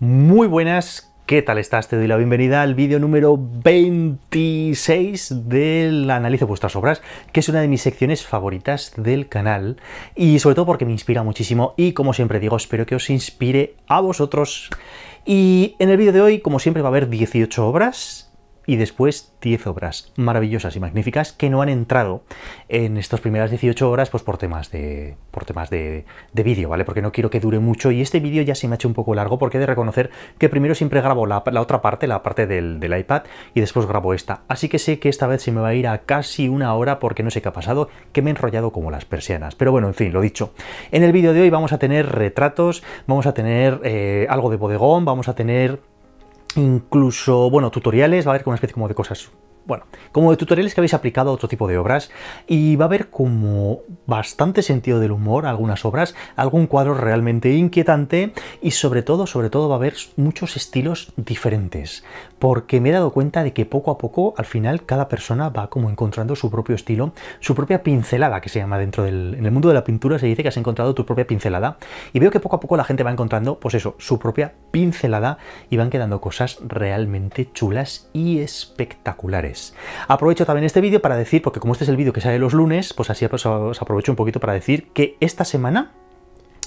Muy buenas, ¿qué tal estás? Te doy la bienvenida al vídeo número 26 del análisis de vuestras obras, que es una de mis secciones favoritas del canal y sobre todo porque me inspira muchísimo y como siempre digo, espero que os inspire a vosotros. Y en el vídeo de hoy, como siempre, va a haber 18 obras y después 10 obras maravillosas y magníficas que no han entrado en estas primeras 18 horas pues por temas de por temas de, de vídeo, ¿vale? Porque no quiero que dure mucho y este vídeo ya se me ha hecho un poco largo porque he de reconocer que primero siempre grabo la, otra parte, la parte del, iPad y después grabo esta. Así que sé que esta vez se me va a ir a casi una hora porque no sé qué ha pasado, que me he enrollado como las persianas. Pero bueno, en fin, lo dicho. En el vídeo de hoy vamos a tener retratos, vamos a tener eh, algo de bodegón, vamos a tener incluso, bueno, tutoriales, va a haber como una especie como de cosas, bueno, como de tutoriales que habéis aplicado a otro tipo de obras y va a haber como bastante sentido del humor algunas obras, algún cuadro realmente inquietante y sobre todo, sobre todo va a haber muchos estilos diferentes porque me he dado cuenta de que poco a poco, al final, cada persona va como encontrando su propio estilo, su propia pincelada, que se llama dentro del... En el mundo de la pintura se dice que has encontrado tu propia pincelada, y veo que poco a poco la gente va encontrando, pues eso, su propia pincelada, y van quedando cosas realmente chulas y espectaculares. Aprovecho también este vídeo para decir, porque como este es el vídeo que sale los lunes, pues así os aprovecho un poquito para decir que esta semana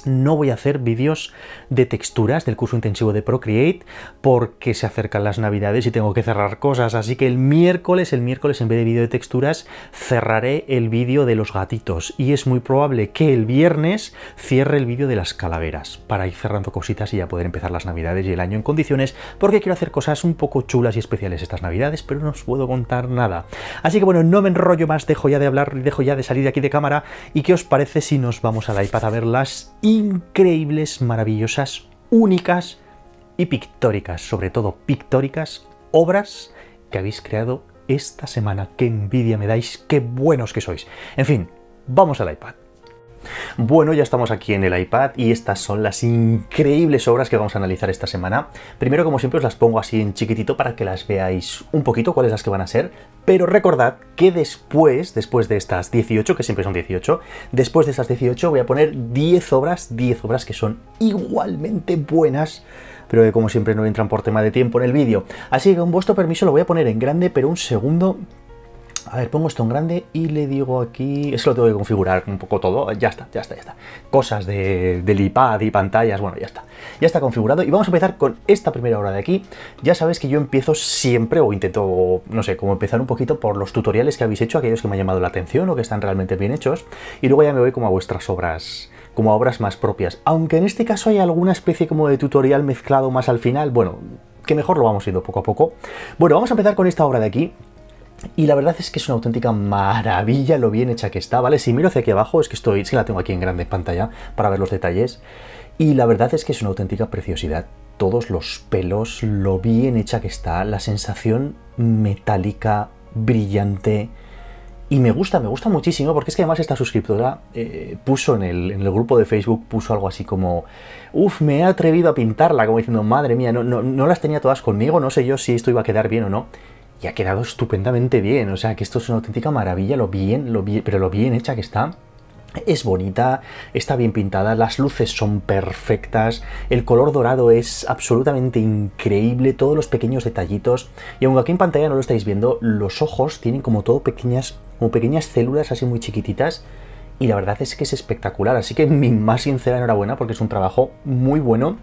no voy a hacer vídeos de texturas del curso intensivo de Procreate porque se acercan las navidades y tengo que cerrar cosas. Así que el miércoles, el miércoles en vez de vídeo de texturas, cerraré el vídeo de los gatitos. Y es muy probable que el viernes cierre el vídeo de las calaveras para ir cerrando cositas y ya poder empezar las navidades y el año en condiciones porque quiero hacer cosas un poco chulas y especiales estas navidades, pero no os puedo contar nada. Así que bueno, no me enrollo más, dejo ya de hablar, dejo ya de salir de aquí de cámara y qué os parece si nos vamos al iPad a ver las increíbles, maravillosas, únicas y pictóricas, sobre todo pictóricas, obras que habéis creado esta semana. ¡Qué envidia me dais! ¡Qué buenos que sois! En fin, vamos al iPad. Bueno, ya estamos aquí en el iPad y estas son las increíbles obras que vamos a analizar esta semana. Primero, como siempre, os las pongo así en chiquitito para que las veáis un poquito cuáles las que van a ser, pero recordad que después, después de estas 18, que siempre son 18, después de estas 18 voy a poner 10 obras, 10 obras que son igualmente buenas pero que como siempre no entran por tema de tiempo en el vídeo. Así que con vuestro permiso lo voy a poner en grande, pero un segundo a ver, pongo esto en grande y le digo aquí... Eso lo tengo que configurar un poco todo. Ya está, ya está, ya está. Cosas de, del iPad y pantallas, bueno, ya está. Ya está configurado y vamos a empezar con esta primera obra de aquí. Ya sabéis que yo empiezo siempre o intento, no sé, como empezar un poquito por los tutoriales que habéis hecho, aquellos que me han llamado la atención o que están realmente bien hechos. Y luego ya me voy como a vuestras obras como a obras más propias. Aunque en este caso hay alguna especie como de tutorial mezclado más al final, bueno, que mejor lo vamos viendo poco a poco. Bueno, vamos a empezar con esta obra de aquí, y la verdad es que es una auténtica maravilla lo bien hecha que está, ¿vale? Si miro hacia aquí abajo, es que estoy, sí la tengo aquí en grande pantalla para ver los detalles. Y la verdad es que es una auténtica preciosidad. Todos los pelos, lo bien hecha que está, la sensación metálica, brillante. Y me gusta, me gusta muchísimo, porque es que además esta suscriptora eh, puso en el, grupo de Facebook, puso algo así como, uff, me he atrevido a pintarla, como diciendo, madre mía, no las tenía todas conmigo, no sé yo si esto iba a quedar bien o no y ha quedado estupendamente bien. O sea, que esto es una auténtica maravilla, lo bien, lo bien, pero lo bien hecha que está. Es bonita, está bien pintada, las luces son perfectas, el color dorado es absolutamente increíble, todos los pequeños detallitos. Y aunque aquí en pantalla no lo estáis viendo, los ojos tienen como todo pequeñas, como pequeñas células así muy chiquititas. Y la verdad es que es espectacular, así que mi más sincera enhorabuena porque es un trabajo muy bueno.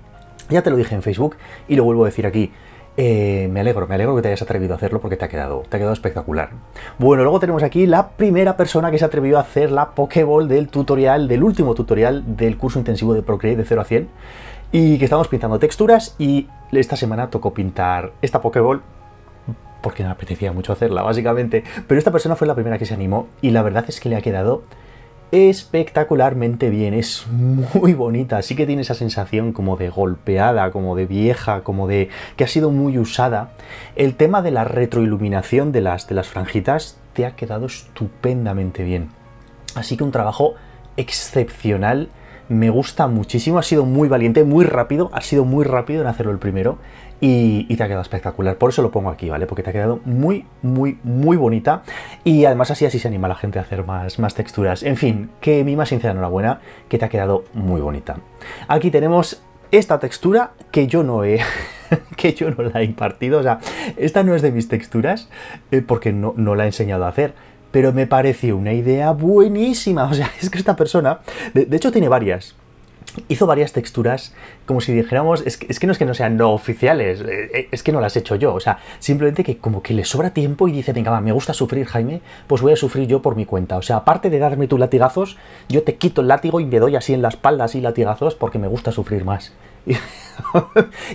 Ya te lo dije en Facebook y lo vuelvo a decir aquí. Eh, me alegro, me alegro que te hayas atrevido a hacerlo porque te ha quedado, te ha quedado espectacular. Bueno, luego tenemos aquí la primera persona que se ha atrevió a hacer la Pokéball del tutorial, del último tutorial del curso intensivo de Procreate de 0 a 100 y que estamos pintando texturas y esta semana tocó pintar esta Pokéball porque me apetecía mucho hacerla, básicamente. Pero esta persona fue la primera que se animó y la verdad es que le ha quedado espectacularmente bien, es muy bonita, así que tiene esa sensación como de golpeada, como de vieja, como de que ha sido muy usada. El tema de la retroiluminación de las, de las franjitas te ha quedado estupendamente bien. Así que un trabajo excepcional me gusta muchísimo. Ha sido muy valiente, muy rápido. Ha sido muy rápido en hacerlo el primero. Y, te ha quedado espectacular. Por eso lo pongo aquí, ¿vale? Porque te ha quedado muy, muy, muy bonita. Y además así así se anima la gente a hacer más, más texturas. En fin, que mi más sincera enhorabuena, que te ha quedado muy bonita. Aquí tenemos esta textura que yo no he... que yo no la he impartido, o sea, esta no es de mis texturas eh, porque no la he enseñado a hacer pero me pareció una idea buenísima. O sea, es que esta persona, de, hecho tiene varias, hizo varias texturas como si dijéramos, es que, que, no es que no sean no oficiales, eh, eh, es que no las he hecho yo, o sea, simplemente que como que le sobra tiempo y dice, venga, va, me gusta sufrir, Jaime, pues voy a sufrir yo por mi cuenta. O sea, aparte de darme tus latigazos, yo te quito el látigo y me doy así en la espalda, así latigazos, porque me gusta sufrir más.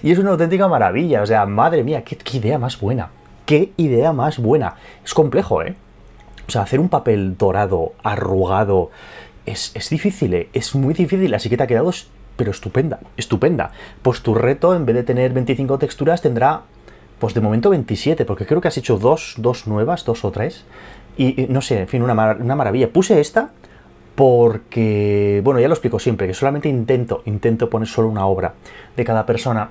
Y, es una auténtica maravilla, o sea, madre mía, qué idea más buena, qué idea más buena. Es complejo, ¿eh? O sea, hacer un papel dorado, arrugado, es, difícil, ¿eh? es muy difícil, así que te ha quedado pero estupenda, estupenda. Pues tu reto, en vez de tener 25 texturas, tendrá, pues de momento 27, porque creo que has hecho dos, dos nuevas, dos o tres. Y, no sé, en fin, una, una, maravilla. Puse esta porque, bueno, ya lo explico siempre, que solamente intento, intento poner solo una obra de cada persona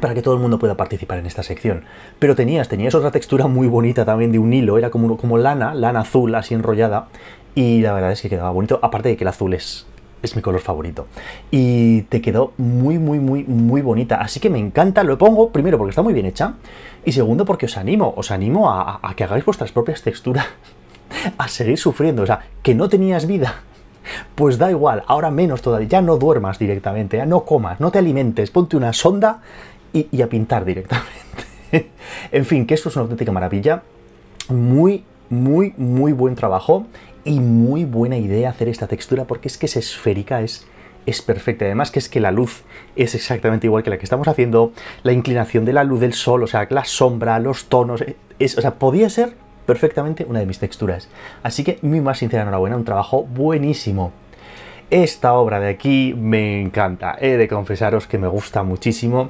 para que todo el mundo pueda participar en esta sección. Pero tenías, tenías otra textura muy bonita también de un hilo, era como, como lana, lana azul así enrollada, y la verdad es que quedaba bonito, aparte de que el azul es, es mi color favorito. Y te quedó muy, muy, muy, muy bonita. Así que me encanta, lo pongo primero porque está muy bien hecha y segundo porque os animo, os animo a, a que hagáis vuestras propias texturas, a seguir sufriendo. O sea, que no tenías vida, pues da igual, ahora menos todavía, ya no duermas directamente, ya no comas, no te alimentes, ponte una sonda y, a pintar directamente. en fin, que esto es una auténtica maravilla. Muy, muy, muy buen trabajo y muy buena idea hacer esta textura porque es que es esférica, es es perfecta. Además que es que la luz es exactamente igual que la que estamos haciendo, la inclinación de la luz del sol, o sea, la sombra, los tonos, eh, es, o sea, podía ser perfectamente una de mis texturas. Así que mi más sincera enhorabuena, un trabajo buenísimo. Esta obra de aquí me encanta, he de confesaros que me gusta muchísimo.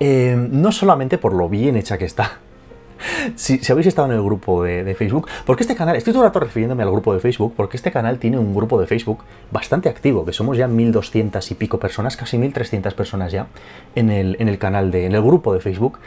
Eh, no solamente por lo bien hecha que está, si, habéis estado en el grupo de, Facebook, porque este canal, estoy todo el rato refiriéndome al grupo de Facebook, porque este canal tiene un grupo de Facebook bastante activo, que somos ya 1200 y pico personas, casi 1300 personas ya en el, en el canal de, en el grupo de Facebook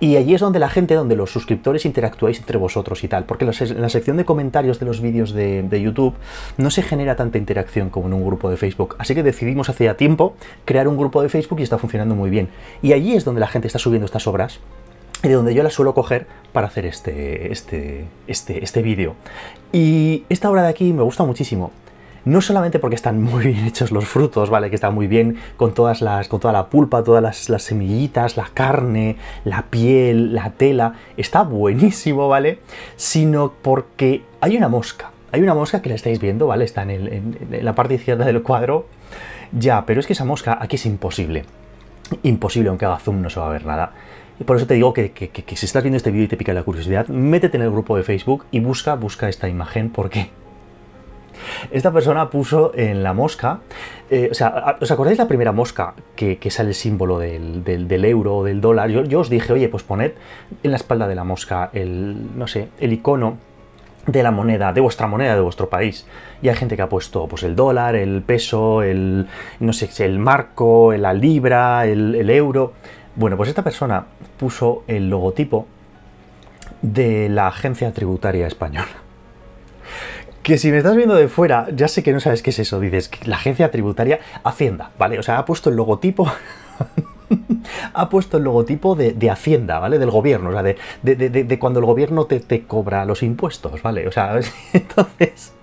y allí es donde la gente, donde los suscriptores interactuáis entre vosotros y tal, porque en la sección de comentarios de los vídeos de, YouTube no se genera tanta interacción como en un grupo de Facebook. Así que decidimos hace ya tiempo crear un grupo de Facebook y está funcionando muy bien. Y allí es donde la gente está subiendo estas obras y de donde yo las suelo coger para hacer este, este, este, este vídeo. Y esta obra de aquí me gusta muchísimo no solamente porque están muy bien hechos los frutos, ¿vale? Que están muy bien con, todas las, con toda la pulpa, todas las, semillitas, la carne, la piel, la tela, está buenísimo, ¿vale? Sino porque hay una mosca. Hay una mosca que la estáis viendo, ¿vale? Está en, la parte izquierda del cuadro. Ya, pero es que esa mosca aquí es imposible. Imposible, aunque haga zoom no se va a ver nada. Y por eso te digo que, que, si estás viendo este vídeo y te pica la curiosidad, métete en el grupo de Facebook y busca, busca esta imagen porque esta persona puso en la mosca, eh, o sea, ¿os acordáis la primera mosca que, sale el símbolo del, euro o del dólar? Yo, os dije, oye, pues poned en la espalda de la mosca el, no sé, el icono de la moneda, de vuestra moneda, de vuestro país. Y hay gente que ha puesto pues, el dólar, el peso, el, no sé, el marco, la libra, el euro. Bueno, pues esta persona puso el logotipo de la Agencia Tributaria Española que si me estás viendo de fuera, ya sé que no sabes qué es eso, dices, que la agencia tributaria Hacienda, ¿vale? O sea, ha puesto el logotipo... ha puesto el logotipo de, Hacienda, ¿vale? Del gobierno, o sea, de, cuando el gobierno te, cobra los impuestos, ¿vale? O sea, entonces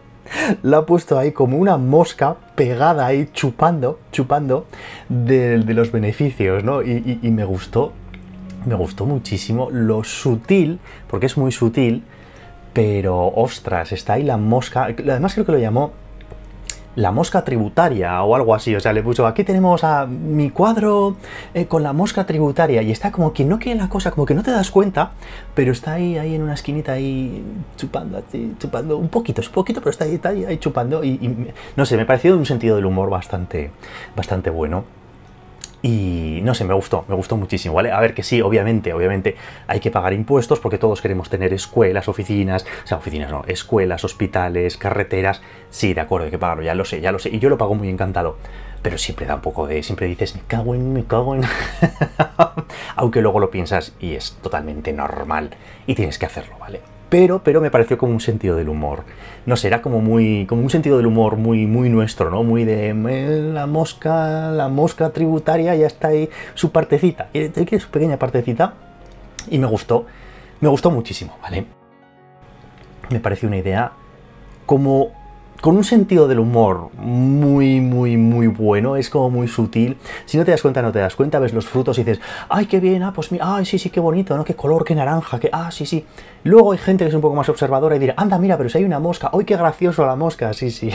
lo ha puesto ahí como una mosca pegada ahí chupando, chupando de, los beneficios, ¿no? y me gustó, me gustó muchísimo lo sutil, porque es muy sutil, pero, ostras, está ahí la mosca. Además creo que lo llamó la mosca tributaria o algo así. O sea, le puso, aquí tenemos a mi cuadro eh, con la mosca tributaria. Y está como que no quiere la cosa, como que no te das cuenta, pero está ahí, ahí en una esquinita, ahí chupando, chupando un poquito, es un poquito, pero está ahí, ahí, chupando. Y, y, no sé, me ha parecido un sentido del humor bastante, bastante bueno. Y no sé, me gustó, me gustó muchísimo, ¿vale? A ver que sí, obviamente, obviamente hay que pagar impuestos porque todos queremos tener escuelas, oficinas, o sea, oficinas no, escuelas, hospitales, carreteras. Sí, de acuerdo, hay que pagarlo, ya lo sé, ya lo sé. Y yo lo pago muy encantado. Pero siempre da un poco de, siempre dices, me cago en, me cago en. Aunque luego lo piensas y es totalmente normal y tienes que hacerlo, ¿vale? pero, me pareció como un sentido del humor. No será como muy, como un sentido del humor muy, muy nuestro, ¿no? Muy de la mosca, la mosca tributaria, ya está ahí su partecita. Tiene su pequeña partecita y me gustó, me gustó muchísimo, ¿vale? Me pareció una idea como con un sentido del humor muy, muy, muy bueno, es como muy sutil. Si no te das cuenta, no te das cuenta, ves los frutos y dices, ay, qué bien, ah, pues mira, ay, sí, sí, qué bonito, ¿no? Qué color, qué naranja, qué, ah, sí, sí. Luego hay gente que es un poco más observadora y dirá, anda, mira, pero si hay una mosca, ay, qué gracioso la mosca, sí, sí.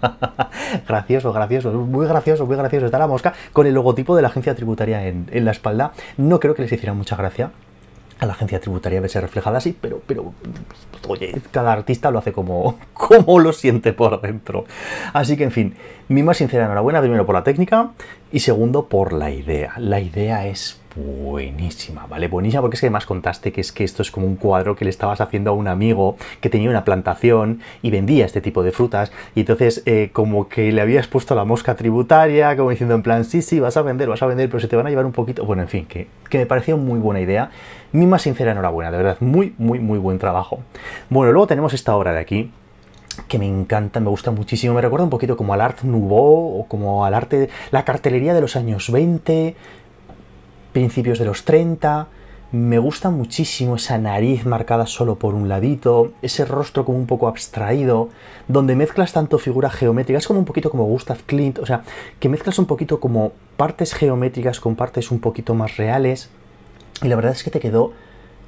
gracioso, gracioso, muy gracioso, muy gracioso. Está la mosca con el logotipo de la agencia tributaria en, en la espalda. No creo que les hiciera mucha gracia a la agencia tributaria ser reflejada así, pero, pero oye, cada artista lo hace como, como lo siente por dentro. Así que, en fin, mi más sincera enhorabuena, primero por la técnica y segundo por la idea. La idea es buenísima, ¿vale? Buenísima porque es que además contaste que es que esto es como un cuadro que le estabas haciendo a un amigo que tenía una plantación y vendía este tipo de frutas y entonces eh, como que le habías puesto la mosca tributaria, como diciendo en plan, sí, sí, vas a vender, vas a vender, pero se te van a llevar un poquito, bueno, en fin, que, que me pareció muy buena idea mi más sincera enhorabuena, de verdad, muy, muy, muy buen trabajo. Bueno, luego tenemos esta obra de aquí, que me encanta, me gusta muchísimo, me recuerda un poquito como al Art Nouveau o como al arte, la cartelería de los años 20, principios de los 30. Me gusta muchísimo esa nariz marcada solo por un ladito, ese rostro como un poco abstraído, donde mezclas tanto figuras geométricas como un poquito como Gustav Klimt, o sea, que mezclas un poquito como partes geométricas con partes un poquito más reales y la verdad es que te quedó,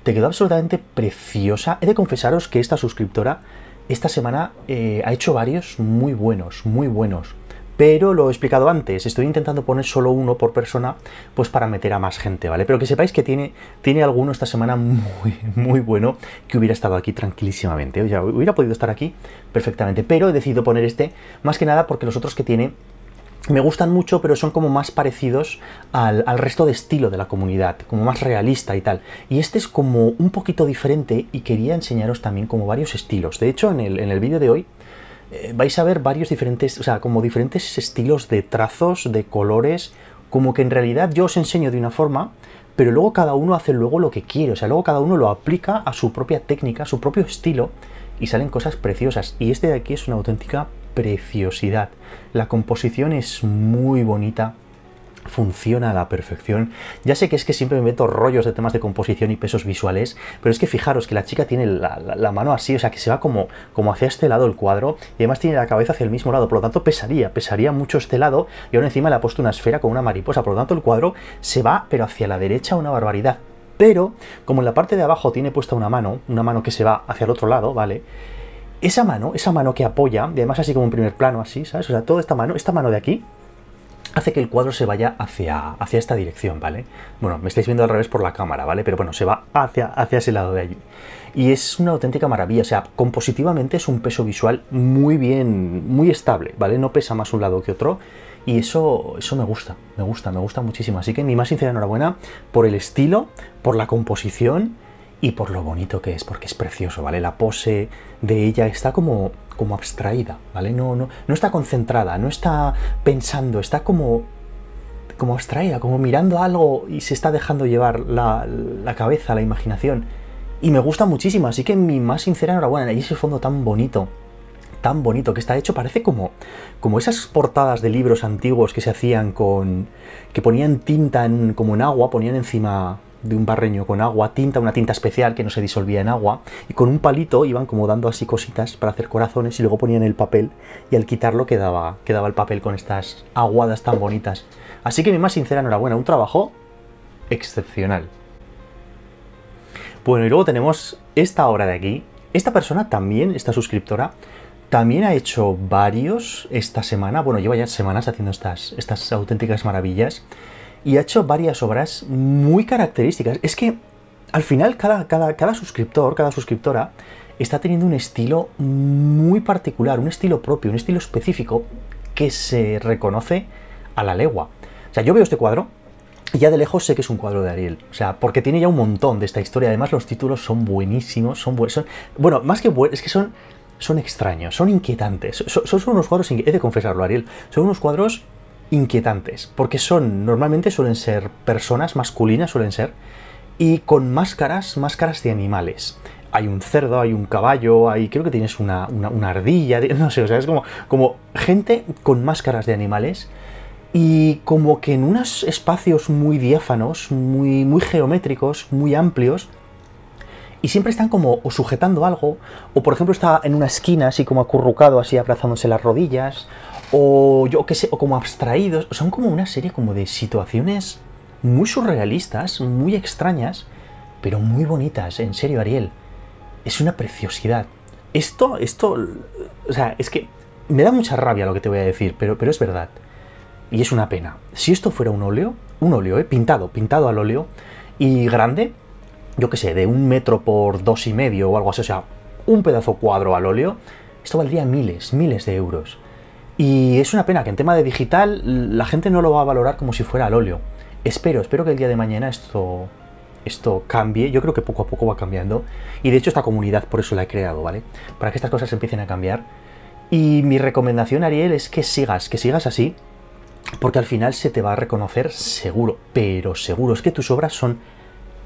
te quedó absolutamente preciosa. He de confesaros que esta suscriptora esta semana eh, ha hecho varios muy buenos, muy buenos. Pero lo he explicado antes, estoy intentando poner solo uno por persona, pues para meter a más gente, ¿vale? Pero que sepáis que tiene, tiene alguno esta semana muy, muy bueno que hubiera estado aquí tranquilísimamente. O sea, hubiera podido estar aquí perfectamente, pero he decidido poner este más que nada porque los otros que tiene me gustan mucho, pero son como más parecidos al, resto de estilo de la comunidad, como más realista y tal. Y este es como un poquito diferente y quería enseñaros también como varios estilos. De hecho, en el, vídeo de hoy eh, vais a ver varios diferentes, o sea, como diferentes estilos de trazos, de colores, como que en realidad yo os enseño de una forma, pero luego cada uno hace luego lo que quiere, o sea, luego cada uno lo aplica a su propia técnica, a su propio estilo, y salen cosas preciosas. Y este de aquí es una auténtica preciosidad. La composición es muy bonita, funciona a la perfección. Ya sé que es que siempre me meto rollos de temas de composición y pesos visuales, pero es que fijaros que la chica tiene la, mano así, o sea, que se va como, como hacia este lado el cuadro, y además tiene la cabeza hacia el mismo lado, por lo tanto pesaría, pesaría mucho este lado, y ahora encima le ha puesto una esfera con una mariposa, por lo tanto el cuadro se va, pero hacia la derecha una barbaridad. Pero, como en la parte de abajo tiene puesta una mano, una mano que se va hacia el otro lado, ¿vale? esa mano, esa mano que apoya, y además así como un primer plano, así, ¿sabes? O sea, toda esta mano, esta mano de aquí, hace que el cuadro se vaya hacia, hacia esta dirección, ¿vale? Bueno, me estáis viendo al revés por la cámara, ¿vale? Pero bueno, se va hacia, hacia ese lado de allí. Y es una auténtica maravilla, o sea, compositivamente es un peso visual muy bien, muy estable, ¿vale? No pesa más un lado que otro. Y eso, eso me gusta, me gusta, me gusta muchísimo. Así que mi más sincera enhorabuena por el estilo, por la composición y por lo bonito que es, porque es precioso, ¿vale? La pose de ella está como, como abstraída, ¿vale? No, no, no está concentrada, no está pensando, está como, como abstraída, como mirando algo y se está dejando llevar la, cabeza, la imaginación. Y me gusta muchísimo, así que mi más sincera enhorabuena. Y ese fondo tan bonito, tan bonito que está hecho, parece como, como esas portadas de libros antiguos que se hacían con. que ponían tinta en, como en agua, ponían encima de un barreño con agua, tinta, una tinta especial que no se disolvía en agua, y con un palito iban como dando así cositas para hacer corazones y luego ponían el papel y al quitarlo quedaba, quedaba el papel con estas aguadas tan bonitas. Así que mi más sincera enhorabuena, un trabajo excepcional. Bueno, y luego tenemos esta obra de aquí. Esta persona también, esta suscriptora, también ha hecho varios esta semana. Bueno, lleva ya semanas haciendo estas, estas auténticas maravillas y ha hecho varias obras muy características. Es que al final cada, cada, cada suscriptor, cada suscriptora, está teniendo un estilo muy particular, un estilo propio, un estilo específico que se reconoce a la legua. O sea, yo veo este cuadro y ya de lejos sé que es un cuadro de Ariel. O sea, porque tiene ya un montón de esta historia. Además, los títulos son buenísimos, son buenos. Bueno, más que buenos, es que son, son extraños, son inquietantes. son, son unos cuadros, he de confesarlo, Ariel, son unos cuadros inquietantes, porque son, normalmente suelen ser personas masculinas, suelen ser, y con máscaras, máscaras de animales. Hay un cerdo, hay un caballo, hay, creo que tienes una, una, ardilla, no sé, o sea, es como, como gente con máscaras de animales y como que en unos espacios muy diáfanos, muy, muy geométricos, muy amplios, y siempre están como o sujetando algo, o por ejemplo está en una esquina así como acurrucado, así abrazándose las rodillas, o yo qué sé, o como abstraídos, son como una serie como de situaciones muy surrealistas, muy extrañas, pero muy bonitas, en serio, Ariel. Es una preciosidad. Esto, esto, o sea, es que me da mucha rabia lo que te voy a decir, pero, pero es verdad. Y es una pena. Si esto fuera un óleo, un óleo, eh, pintado, pintado al óleo, y grande, yo qué sé, de un metro por dos y medio o algo así, o sea, un pedazo cuadro al óleo, esto valdría miles, miles de euros. Y es una pena que en tema de digital la gente no lo va a valorar como si fuera al óleo. Espero, espero que el día de mañana esto, esto cambie. Yo creo que poco a poco va cambiando. Y de hecho esta comunidad por eso la he creado, ¿vale? Para que estas cosas empiecen a cambiar. Y mi recomendación, Ariel, es que sigas, que sigas así. Porque al final se te va a reconocer seguro, pero seguro. Es que tus obras son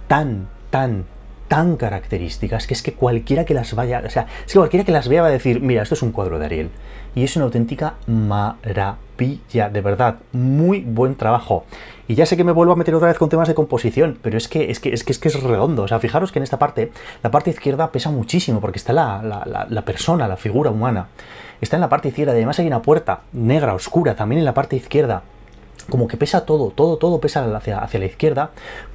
tan, tan, tan características que es que cualquiera que las vaya, o sea, es cualquiera que las vea va a decir, mira, esto es un cuadro de Ariel. Y es una auténtica maravilla, de verdad, muy buen trabajo. Y ya sé que me vuelvo a meter otra vez con temas de composición, pero es que es, que, es, que, es, es redondo. O sea, fijaros que en esta parte, la parte izquierda pesa muchísimo porque está la, la, la persona, la figura humana. Está en la parte izquierda, además hay una puerta negra, oscura, también en la parte izquierda como que pesa todo, todo, todo pesa hacia, la izquierda.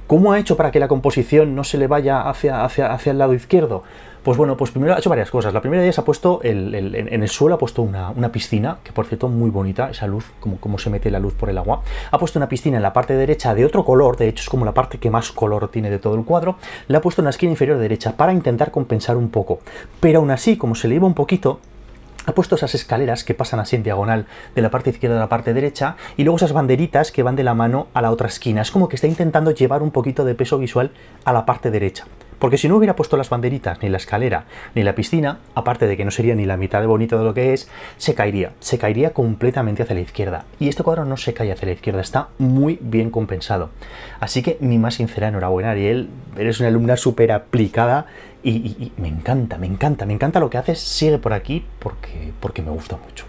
¿Cómo ha hecho para que la composición no se le vaya hacia, hacia, el lado izquierdo? Pues bueno, pues primero ha hecho varias cosas. La primera es ha puesto, el, en el suelo ha puesto una, piscina, que por cierto muy bonita, esa luz, como, como, se mete la luz por el agua. Ha puesto una piscina en la parte derecha de otro color, de hecho es como la parte que más color tiene de todo el cuadro. le ha puesto una esquina inferior derecha para intentar compensar un poco. Pero aún así, como se le iba un poquito, ha puesto esas escaleras que pasan así en diagonal de la parte izquierda a la parte derecha y luego esas banderitas que van de la mano a la otra esquina. Es como que está intentando llevar un poquito de peso visual a la parte derecha. Porque si no hubiera puesto las banderitas, ni la escalera, ni la piscina, aparte de que no sería ni la mitad de bonito de lo que es, se caería. Se caería completamente hacia la izquierda. Y este cuadro no se cae hacia la izquierda, está muy bien compensado. Así que mi más sincera enhorabuena, Ariel. Eres una alumna súper aplicada y, me encanta, me encanta, me encanta lo que haces, sigue por aquí porque, porque me gusta mucho.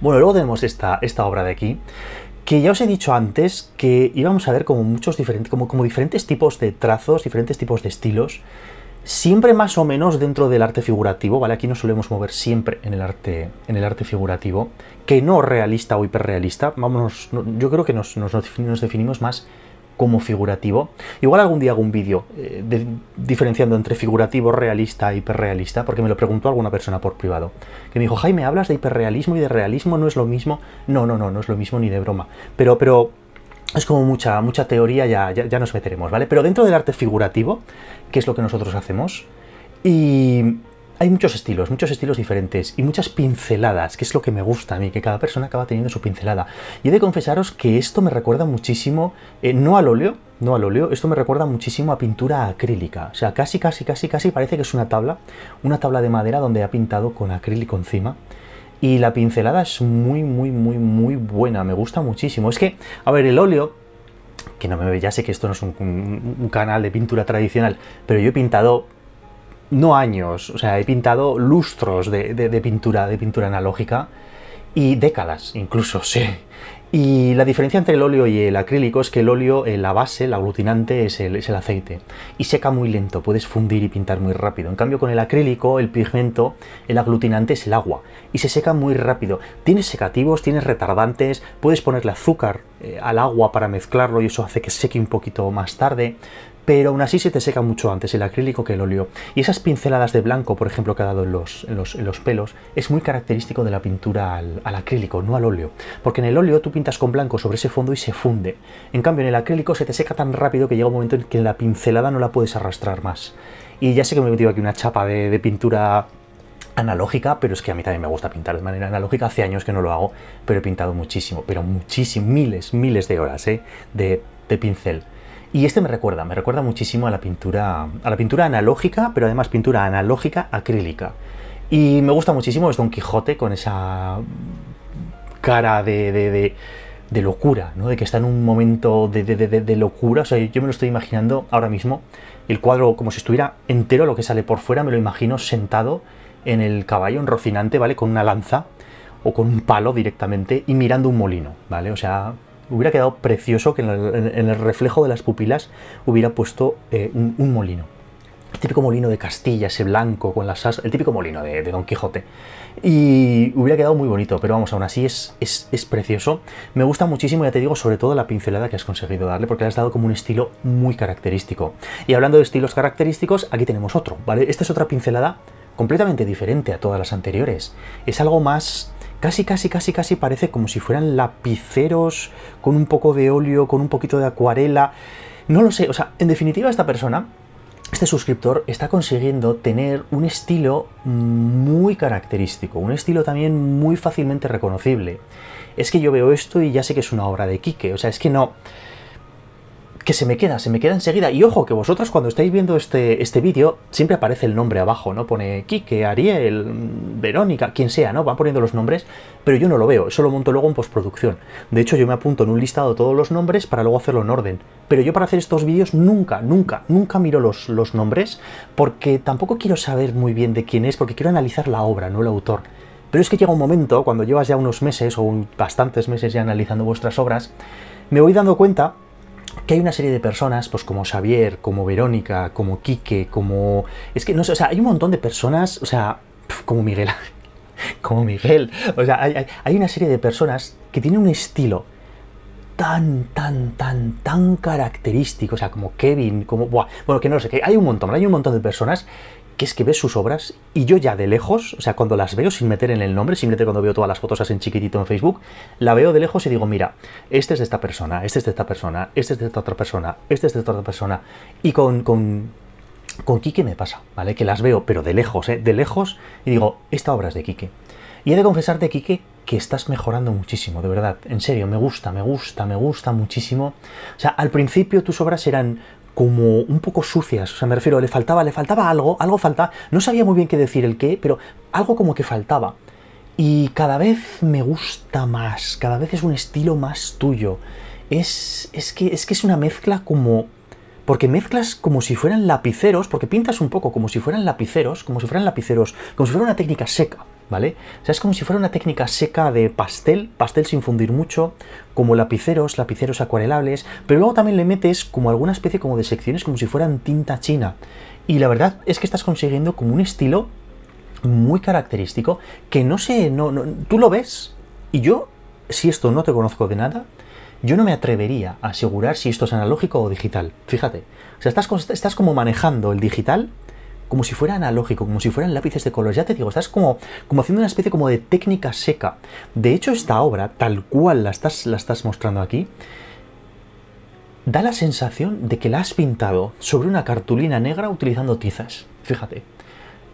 Bueno, luego tenemos esta, esta obra de aquí, que ya os he dicho antes que íbamos a ver como muchos diferentes, como, como diferentes tipos de trazos, diferentes tipos de estilos, siempre más o menos dentro del arte figurativo, ¿vale? Aquí nos solemos mover siempre en el arte, en el arte figurativo, que no realista o hiperrealista, vámonos, yo creo que nos, nos definimos más como figurativo. Igual algún día hago un vídeo eh, diferenciando entre figurativo, realista e hiperrealista, porque me lo preguntó alguna persona por privado, que me dijo, Jaime, hablas de hiperrealismo y de realismo, ¿no es lo mismo? No, no, no, no es lo mismo ni de broma. Pero, pero es como mucha, mucha teoría, ya, ya, ya nos meteremos, ¿vale? Pero dentro del arte figurativo, que es lo que nosotros hacemos, y hay muchos estilos, muchos estilos diferentes y muchas pinceladas, que es lo que me gusta a mí, que cada persona acaba teniendo su pincelada. Y he de confesaros que esto me recuerda muchísimo, eh, no al óleo, no al óleo, esto me recuerda muchísimo a pintura acrílica. O sea, casi, casi, casi, casi parece que es una tabla, una tabla de madera donde ha pintado con acrílico encima. Y la pincelada es muy, muy, muy, muy buena, me gusta muchísimo. Es que, a ver, el óleo que no me ve, ya sé que esto no es un, canal de pintura tradicional, pero yo he pintado no años, o sea, he pintado lustros de, pintura, de pintura analógica y décadas incluso, sí. Y la diferencia entre el óleo y el acrílico es que el óleo, eh, la base, el aglutinante, es el, aceite. Y seca muy lento, puedes fundir y pintar muy rápido. En cambio, con el acrílico, el pigmento, el aglutinante es el agua. Y se seca muy rápido. Tienes secativos, tienes retardantes, puedes ponerle azúcar eh, al agua para mezclarlo y eso hace que seque un poquito más tarde pero aún así se te seca mucho antes el acrílico que el óleo. Y esas pinceladas de blanco, por ejemplo, que ha dado en los, pelos, es muy característico de la pintura al, acrílico, no al óleo. Porque en el óleo tú pintas con blanco sobre ese fondo y se funde. En cambio, en el acrílico se te seca tan rápido que llega un momento en que la pincelada no la puedes arrastrar más. Y ya sé que me he metido aquí una chapa de, pintura analógica, pero es que a mí también me gusta pintar de manera analógica. Hace años que no lo hago, pero he pintado muchísimo, pero muchísimo, miles, miles de horas ¿eh? de, de pincel. Y este me recuerda, me recuerda muchísimo a la pintura, a la pintura analógica, pero además pintura analógica acrílica. Y me gusta muchísimo, es Don Quijote con esa cara de, de, locura, ¿no? de que está en un momento de, locura. O sea, yo me lo estoy imaginando ahora mismo, el cuadro como si estuviera entero, lo que sale por fuera, me lo imagino sentado en el caballo, en Rocinante, ¿vale? Con una lanza o con un palo directamente y mirando un molino, ¿vale? O sea, hubiera quedado precioso que en, el reflejo de las pupilas hubiera puesto eh, un, molino. El típico molino de Castilla, ese blanco con las asas, el típico molino de, Don Quijote. Y hubiera quedado muy bonito, pero vamos, aún así es, es, es, precioso. Me gusta muchísimo, ya te digo, sobre todo la pincelada que has conseguido darle, porque le has dado como un estilo muy característico. Y hablando de estilos característicos, aquí tenemos otro, ¿vale? Esta es otra pincelada completamente diferente a todas las anteriores. Es algo más casi, casi, casi, casi parece como si fueran lapiceros con un poco de óleo, con un poquito de acuarela. No lo sé, o sea, en definitiva esta persona, este suscriptor, está consiguiendo tener un estilo muy característico, un estilo también muy fácilmente reconocible. Es que yo veo esto y ya sé que es una obra de Quique, o sea, es que no que se me queda, se me queda enseguida. Y ojo, que vosotros cuando estáis viendo este, este vídeo, siempre aparece el nombre abajo, ¿no? Pone Kike, Ariel, Verónica, quien sea, ¿no? Van poniendo los nombres, pero yo no lo veo, eso lo monto luego en postproducción. De hecho, yo me apunto en un listado todos los nombres para luego hacerlo en orden. Pero yo para hacer estos vídeos nunca, nunca, nunca miro los, los nombres, porque tampoco quiero saber muy bien de quién es, porque quiero analizar la obra, no el autor. Pero es que llega un momento, cuando llevas ya unos meses o bastantes meses ya analizando vuestras obras, me voy dando cuenta que hay una serie de personas, pues como Xavier, como Verónica, como Quique, como... Es que, no sé, o sea, hay un montón de personas, o sea, como Miguel, como Miguel, o sea, hay, una serie de personas que tienen un estilo tan, tan, tan, tan característico, o sea, como Kevin, como... bueno, que no sé, que hay un montón, hay un montón de personas que es que ves sus obras y yo ya de lejos, o sea, cuando las veo sin meter en el nombre, simplemente cuando veo todas las fotos así en chiquitito en Facebook, la veo de lejos y digo, mira, este es de esta persona, este es de esta persona, este es de esta otra persona, este es de esta otra persona. Y con, con, con Quique me pasa, ¿vale? Que las veo, pero de lejos, ¿eh? De lejos y digo, esta obra es de Quique. Y he de confesarte, Quique, que estás mejorando muchísimo, de verdad. En serio, me gusta, me gusta, me gusta muchísimo. O sea, al principio tus obras eran como un poco sucias, o sea, me refiero, le faltaba, le faltaba algo, algo faltaba, no sabía muy bien qué decir el qué, pero algo como que faltaba. Y cada vez me gusta más, cada vez es un estilo más tuyo. Es, que, es que es una mezcla como porque mezclas como si fueran lapiceros, porque pintas un poco como si fueran lapiceros, como si fueran lapiceros, como si fuera una técnica seca, ¿vale? O sea, es como si fuera una técnica seca de pastel, pastel sin fundir mucho, como lapiceros, lapiceros acuarelables, pero luego también le metes como alguna especie como de secciones como si fueran tinta china. Y la verdad es que estás consiguiendo como un estilo muy característico que no sé, no, tú lo ves y yo si esto no te conozco de nada, yo no me atrevería a asegurar si esto es analógico o digital. Fíjate. O sea, estás, como manejando el digital como si fuera analógico, como si fueran lápices de color. Ya te digo, estás como, como haciendo una especie como de técnica seca. De hecho, esta obra, tal cual la estás, la estás mostrando aquí, da la sensación de que la has pintado sobre una cartulina negra utilizando tizas. Fíjate.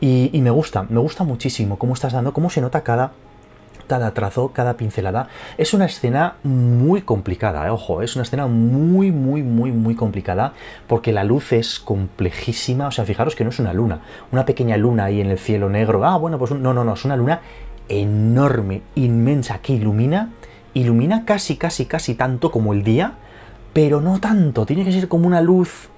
Y, y me gusta, me gusta muchísimo cómo estás dando, cómo se nota cada cada trazo, cada pincelada. Es una escena muy complicada, eh, ojo, es una escena muy, muy, muy, muy complicada porque la luz es complejísima. O sea, fijaros que no es una luna, una pequeña luna ahí en el cielo negro. Ah, bueno, pues no, no, no, es una luna enorme, inmensa, que ilumina, ilumina casi, casi, casi tanto como el día, pero no tanto. Tiene que ser como una luz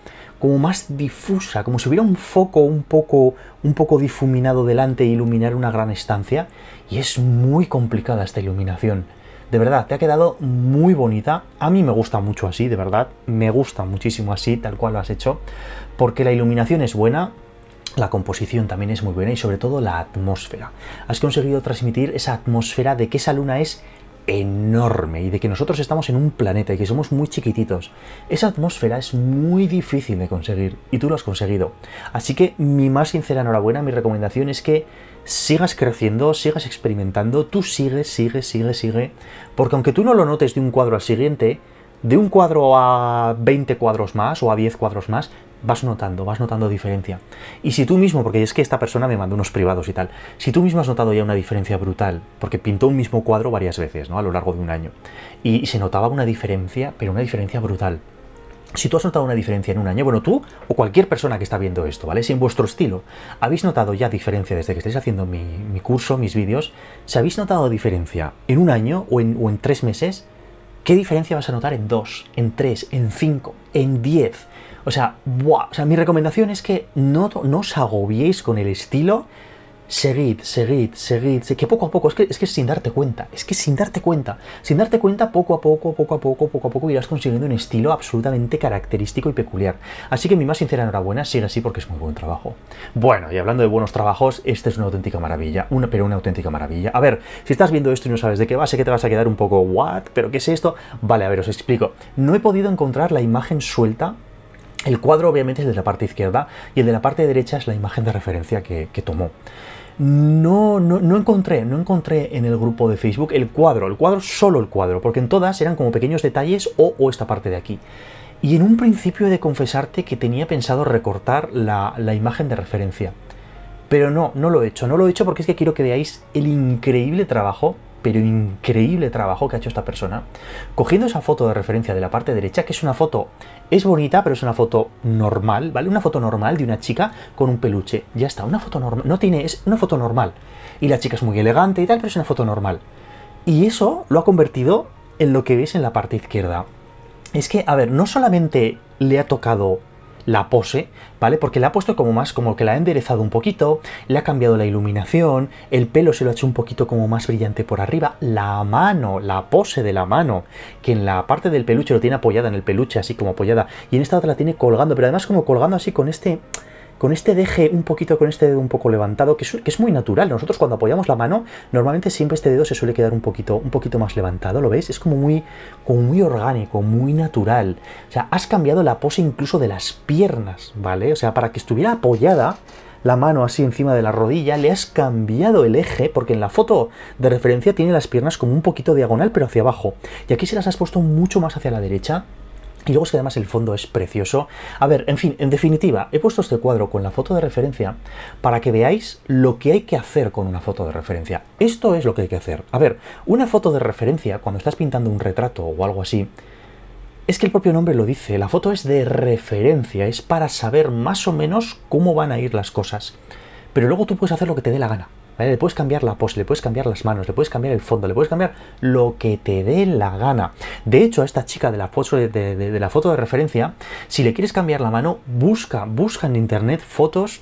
como más difusa, como si hubiera un foco un poco, un poco difuminado delante e iluminar una gran estancia. Y es muy complicada esta iluminación. De verdad, te ha quedado muy bonita. A mí me gusta mucho así, de verdad. Me gusta muchísimo así, tal cual lo has hecho. Porque la iluminación es buena, la composición también es muy buena y sobre todo la atmósfera. Has conseguido transmitir esa atmósfera de que esa luna es enorme y de que nosotros estamos en un planeta y que somos muy chiquititos. Esa atmósfera es muy difícil de conseguir y tú lo has conseguido. Así que mi más sincera enhorabuena, mi recomendación es que sigas creciendo, sigas experimentando, tú sigues, sigue, sigue, sigue, porque aunque tú no lo notes de un cuadro al siguiente, de un cuadro a 20 cuadros más o a 10 cuadros más, vas notando, vas notando diferencia. Y si tú mismo, porque es que esta persona me mandó unos privados y tal, si tú mismo has notado ya una diferencia brutal, porque pintó un mismo cuadro varias veces, ¿no? A lo largo de un año, y, se notaba una diferencia, pero una diferencia brutal. Si tú has notado una diferencia en un año, bueno, tú o cualquier persona que está viendo esto, ¿vale? Si en vuestro estilo habéis notado ya diferencia desde que estáis haciendo mi, curso, mis vídeos, si habéis notado diferencia en un año o o en tres meses, ¿qué diferencia vas a notar en dos, en tres, en cinco, en diez? O sea, ¡buah! mi recomendación es que no, os agobiéis con el estilo. Seguid, seguid, seguid, que poco a poco, es que, es que sin darte cuenta, es que sin darte cuenta, sin darte cuenta, poco a poco, poco a poco, poco a poco irás consiguiendo un estilo absolutamente característico y peculiar. Así que mi más sincera enhorabuena, sigue así porque es muy buen trabajo. Bueno, y hablando de buenos trabajos, esta es una auténtica maravilla, una, pero una auténtica maravilla. A ver, si estás viendo esto y no sabes de qué va, sé que te vas a quedar un poco, ¿what? ¿Pero qué es esto? Vale, a ver, os explico. No he podido encontrar la imagen suelta el cuadro obviamente es de la parte izquierda y el de la parte derecha es la imagen de referencia que, tomó. No, no, encontré, no encontré en el grupo de Facebook el cuadro, el cuadro, solo el cuadro, porque en todas eran como pequeños detalles o, esta parte de aquí. Y en un principio he de confesarte que tenía pensado recortar la, la imagen de referencia. Pero no, no lo he hecho, no lo he hecho porque es que quiero que veáis el increíble trabajo pero increíble trabajo que ha hecho esta persona, cogiendo esa foto de referencia de la parte derecha, que es una foto, es bonita, pero es una foto normal, ¿vale? Una foto normal de una chica con un peluche. Ya está, una foto normal, no tiene, es una foto normal. Y la chica es muy elegante y tal, pero es una foto normal. Y eso lo ha convertido en lo que ves en la parte izquierda. Es que, a ver, no solamente le ha tocado la pose, ¿vale? Porque la ha puesto como más, como que la ha enderezado un poquito, le ha cambiado la iluminación, el pelo se lo ha hecho un poquito como más brillante por arriba, la mano, la pose de la mano, que en la parte del peluche lo tiene apoyada en el peluche, así como apoyada, y en esta otra la tiene colgando, pero además como colgando así con este con este deje un poquito, con este dedo un poco levantado, que es, muy natural. Nosotros cuando apoyamos la mano, normalmente siempre este dedo se suele quedar un poquito, un poquito más levantado, ¿lo veis? Es como muy, como muy orgánico, muy natural. O sea, has cambiado la pose incluso de las piernas, ¿vale? O sea, para que estuviera apoyada la mano así encima de la rodilla, le has cambiado el eje, porque en la foto de referencia tiene las piernas como un poquito diagonal, pero hacia abajo. Y aquí se las has puesto mucho más hacia la derecha, y luego es que además el fondo es precioso. A ver, en fin, en definitiva, he puesto este cuadro con la foto de referencia para que veáis lo que hay que hacer con una foto de referencia. Esto es lo que hay que hacer. A ver, una foto de referencia, cuando estás pintando un retrato o algo así, es que el propio nombre lo dice, la foto es de referencia, es para saber más o menos cómo van a ir las cosas. Pero luego tú puedes hacer lo que te dé la gana. Le puedes cambiar la pose, le puedes cambiar las manos, le puedes cambiar el fondo, le puedes cambiar lo que te dé la gana. De hecho, a esta chica de la foto de, la foto de referencia, si le quieres cambiar la mano, busca, busca en internet fotos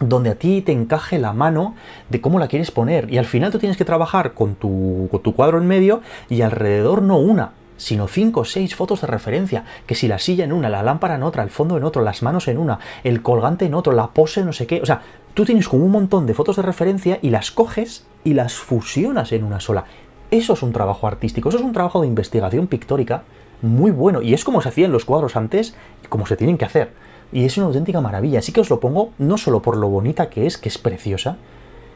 donde a ti te encaje la mano de cómo la quieres poner. Y al final tú tienes que trabajar con tu, con tu cuadro en medio y alrededor no una, sino cinco o seis fotos de referencia, que si la silla en una, la lámpara en otra, el fondo en otro, las manos en una, el colgante en otro, la pose no sé qué, o sea, tú tienes como un montón de fotos de referencia y las coges y las fusionas en una sola. Eso es un trabajo artístico, eso es un trabajo de investigación pictórica muy bueno y es como se hacían los cuadros antes y como se tienen que hacer. Y es una auténtica maravilla, así que os lo pongo no solo por lo bonita que es, que es preciosa,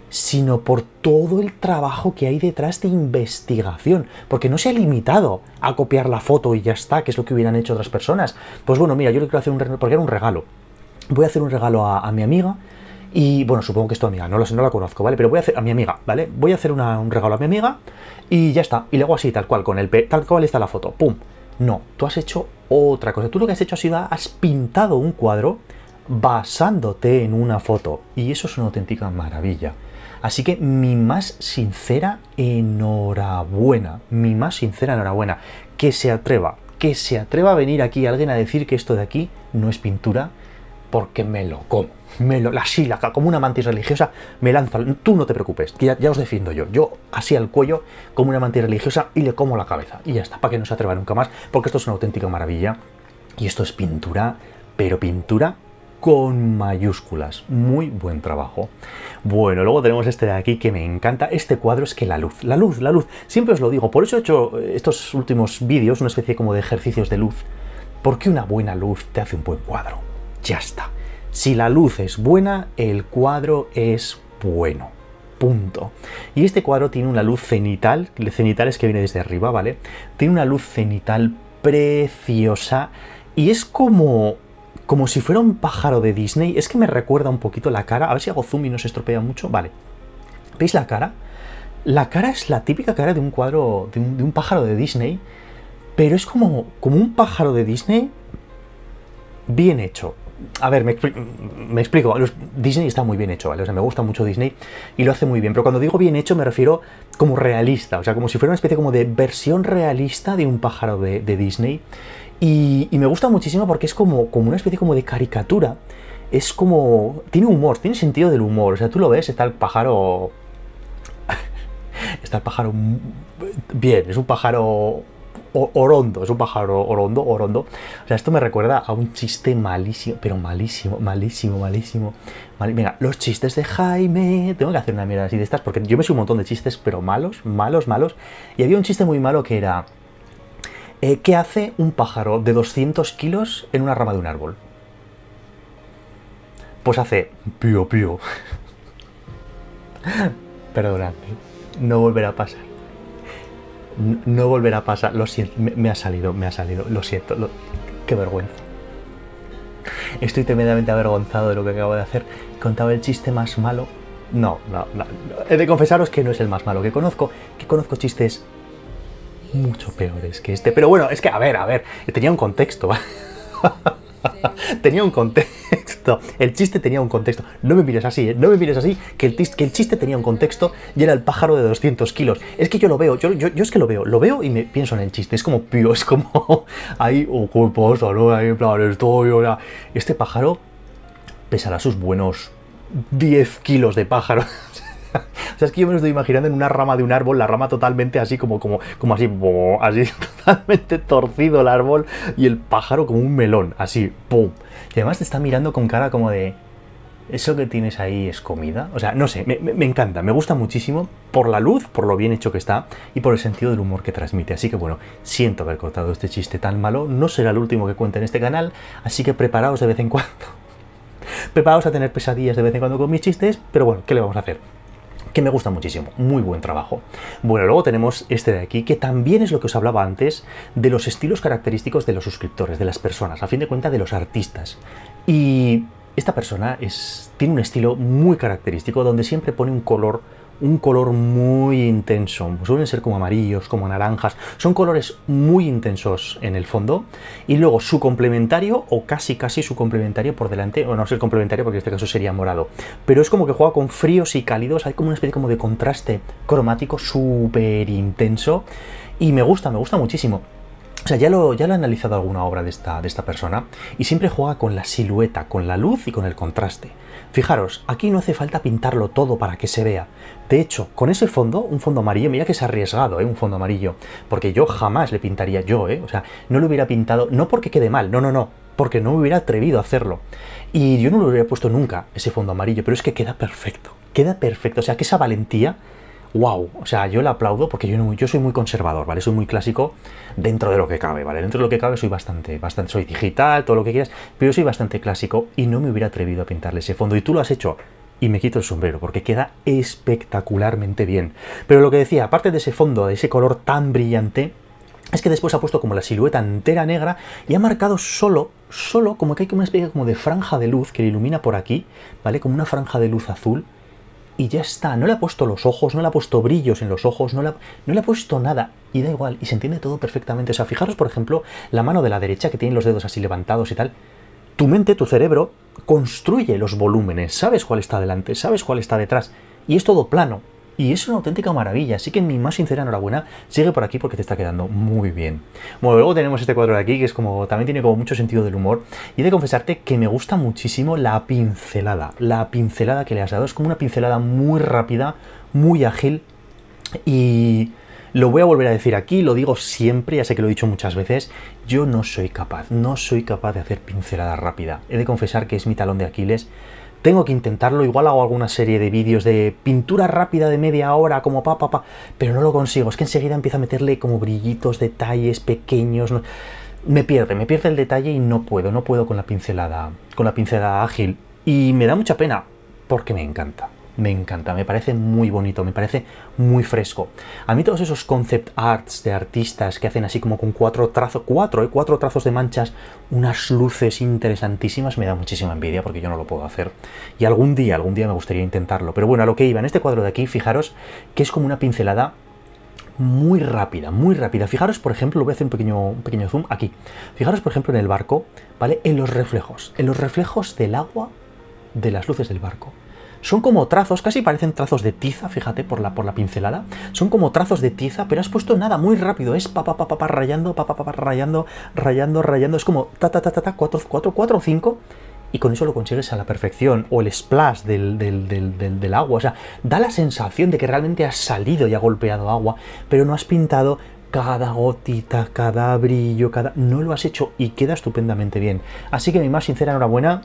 sino por todo el trabajo que hay detrás de investigación, porque no se ha limitado a copiar la foto y ya está, que es lo que hubieran hecho otras personas. Pues bueno, mira, yo le quiero hacer un regalo, porque era un regalo. Voy a hacer un regalo a, mi amiga y, bueno, supongo que es tu amiga, no, lo, no la conozco, ¿vale? Pero voy a hacer a mi amiga, ¿vale? Voy a hacer un regalo a mi amiga y ya está. Y luego así, tal cual, con el... tal cual está la foto, ¡pum! No, tú has hecho otra cosa. Tú lo que has hecho ha sido, has pintado un cuadro basándote en una foto. Y eso es una auténtica maravilla. Así que mi más sincera enhorabuena, mi más sincera enhorabuena, que se atreva, que se atreva a venir aquí alguien a decir que esto de aquí no es pintura, porque me lo como, me lo, la sílaca, como una mantis religiosa, me lanza, tú no te preocupes, ya, ya, os defiendo yo, yo así al cuello, como una mantis religiosa, y le como la cabeza, y ya está, para que no se atreva nunca más, porque esto es una auténtica maravilla, y esto es pintura, pero pintura con mayúsculas. Muy buen trabajo. Bueno, luego tenemos este de aquí que me encanta. Este cuadro es que la luz, la luz, la luz. Siempre os lo digo, por eso he hecho estos últimos vídeos, una especie como de ejercicios de luz. Porque una buena luz te hace un buen cuadro. Ya está. Si la luz es buena, el cuadro es bueno. Punto. Y este cuadro tiene una luz cenital, cenital es que viene desde arriba, ¿vale? Tiene una luz cenital preciosa y es como como si fuera un pájaro de Disney. Es que me recuerda un poquito la cara. A ver si hago zoom y no se estropea mucho. Vale. ¿Veis la cara? La cara es la típica cara de un cuadro, de un, pájaro de Disney, pero es como, como un pájaro de Disney bien hecho. A ver, me, explico. Disney está muy bien hecho, ¿vale? O sea, me gusta mucho Disney y lo hace muy bien. Pero cuando digo bien hecho me refiero como realista. O sea, como si fuera una especie como de versión realista de un pájaro de Disney. Y, me gusta muchísimo porque es como, como una especie como de caricatura. Es como... Tiene humor, tiene sentido del humor. O sea, tú lo ves, está el pájaro... está el pájaro... Bien, es un pájaro orondo, es un pájaro orondo, orondo. O sea, esto me recuerda a un chiste malísimo, pero malísimo, malísimo, malísimo. mira los chistes de Jaime. Tengo que hacer una mierda así de estas porque yo me sé un montón de chistes, pero malos, malos, malos. Y había un chiste muy malo que era eh, ¿Qué hace un pájaro de 200 kilos en una rama de un árbol? Pues hace pío pío. Perdonadme, no volverá a pasar. No, volverá a pasar, lo siento, me, ha salido, me ha salido, lo siento, qué vergüenza. Estoy tremendamente avergonzado de lo que acabo de hacer. Contaba el chiste más malo. No, no, no, he de confesaros que no es el más malo que conozco, que conozco chistes mucho peores que este. Pero bueno, es que, a ver, a ver, tenía un contexto. tenía un contexto. El chiste tenía un contexto. No me mires así, ¿eh? no me mires así, que el, que el chiste tenía un contexto y era el pájaro de 200 kilos. Es que yo lo veo, yo, yo, es que lo veo, lo veo y me pienso en el chiste. Es como, pío, es como, ahí, oh, culposo, no? Ahí, en plan, estoy, ahora Este pájaro pesará sus buenos 10 kilos de pájaro. o sea, es que yo me lo estoy imaginando en una rama de un árbol, la rama totalmente así, como, como, como así, así, totalmente torcido el árbol y el pájaro como un melón, así, ¡pum! Y además te está mirando con cara como de. ¿Eso que tienes ahí es comida? O sea, no sé, me, me, encanta, me gusta muchísimo por la luz, por lo bien hecho que está y por el sentido del humor que transmite. Así que bueno, siento haber cortado este chiste tan malo, no será el último que cuente en este canal, así que preparaos de vez en cuando. Preparaos a tener pesadillas de vez en cuando con mis chistes, pero bueno, ¿qué le vamos a hacer? que me gusta muchísimo. Muy buen trabajo. Bueno, luego tenemos este de aquí, que también es lo que os hablaba antes de los estilos característicos de los suscriptores, de las personas, a fin de cuentas de los artistas. Y esta persona es, tiene un estilo muy característico donde siempre pone un color un color muy intenso. Suelen ser como amarillos, como naranjas. Son colores muy intensos en el fondo. Y luego su complementario, o casi casi su complementario por delante, o no es el complementario porque en este caso sería morado. Pero es como que juega con fríos y cálidos. Hay como una especie como de contraste cromático súper intenso. Y me gusta, me gusta muchísimo. O sea, ya lo, ya he analizado alguna obra de esta, de esta persona y siempre juega con la silueta, con la luz y con el contraste. Fijaros, aquí no hace falta pintarlo todo para que se vea. De hecho, con ese fondo, un fondo amarillo, mira que ha arriesgado, ¿eh? un fondo amarillo, porque yo jamás le pintaría yo, ¿eh? o sea, no lo hubiera pintado, no porque quede mal, no, no, no, porque no me hubiera atrevido a hacerlo. Y yo no lo hubiera puesto nunca, ese fondo amarillo, pero es que queda perfecto, queda perfecto, o sea, que esa valentía wow, o sea, yo le aplaudo porque yo, soy muy conservador, ¿vale? Soy muy clásico dentro de lo que cabe, ¿vale? Dentro de lo que cabe soy bastante, bastante, soy digital, todo lo que quieras, pero yo soy bastante clásico y no me hubiera atrevido a pintarle ese fondo y tú lo has hecho. Y me quito el sombrero porque queda espectacularmente bien. Pero lo que decía, aparte de ese fondo, de ese color tan brillante, es que después ha puesto como la silueta entera negra y ha marcado solo, solo como que hay como una especie como de franja de luz que le ilumina por aquí, ¿vale? Como una franja de luz azul y ya está. No le ha puesto los ojos, no le ha puesto brillos en los ojos, no le ha, no le ha puesto nada. Y da igual, y se entiende todo perfectamente. O sea, fijaros, por ejemplo, la mano de la derecha que tiene los dedos así levantados y tal. Tu mente, tu cerebro, construye los volúmenes. Sabes cuál está delante, sabes cuál está detrás. Y es todo plano. Y es una auténtica maravilla, así que mi más sincera enhorabuena, sigue por aquí porque te está quedando muy bien. Bueno, luego tenemos este cuadro de aquí, que es como también tiene como mucho sentido del humor, y he de confesarte que me gusta muchísimo la pincelada, la pincelada que le has dado, es como una pincelada muy rápida, muy ágil, y lo voy a volver a decir aquí, lo digo siempre, ya sé que lo he dicho muchas veces, yo no soy capaz, no soy capaz de hacer pincelada rápida. He de confesar que es mi talón de Aquiles, tengo que intentarlo, igual hago alguna serie de vídeos de pintura rápida de media hora, como pa, pa, pa, pero no lo consigo, es que enseguida empiezo a meterle como brillitos, detalles pequeños, me pierde, me pierde el detalle y no puedo, no puedo con la pincelada, con la pincelada ágil, y me da mucha pena, porque me encanta me encanta, me parece muy bonito, me parece muy fresco. A mí todos esos concept arts de artistas que hacen así como con cuatro trazos, cuatro, eh, cuatro trazos de manchas, unas luces interesantísimas, me da muchísima envidia porque yo no lo puedo hacer. Y algún día, algún día me gustaría intentarlo. Pero bueno, a lo que iba, en este cuadro de aquí, fijaros que es como una pincelada muy rápida, muy rápida. Fijaros, por ejemplo, voy a hacer un pequeño, pequeño zoom aquí. Fijaros, por ejemplo, en el barco, ¿vale? En los reflejos, en los reflejos del agua de las luces del barco son como trazos, casi parecen trazos de tiza, fíjate por la, por la pincelada, son como trazos de tiza, pero has puesto nada muy rápido, es pa pa pa pa, rayando, pa pa pa, rayando, rayando, rayando, es como ta ta ta ta ta, 4 cuatro 4 5 y con eso lo consigues a la perfección, o el splash del, del, del, del, agua, o sea, da la sensación de que realmente has salido y ha golpeado agua, pero no has pintado cada gotita, cada brillo, cada... no lo has hecho y queda estupendamente bien. Así que mi más sincera enhorabuena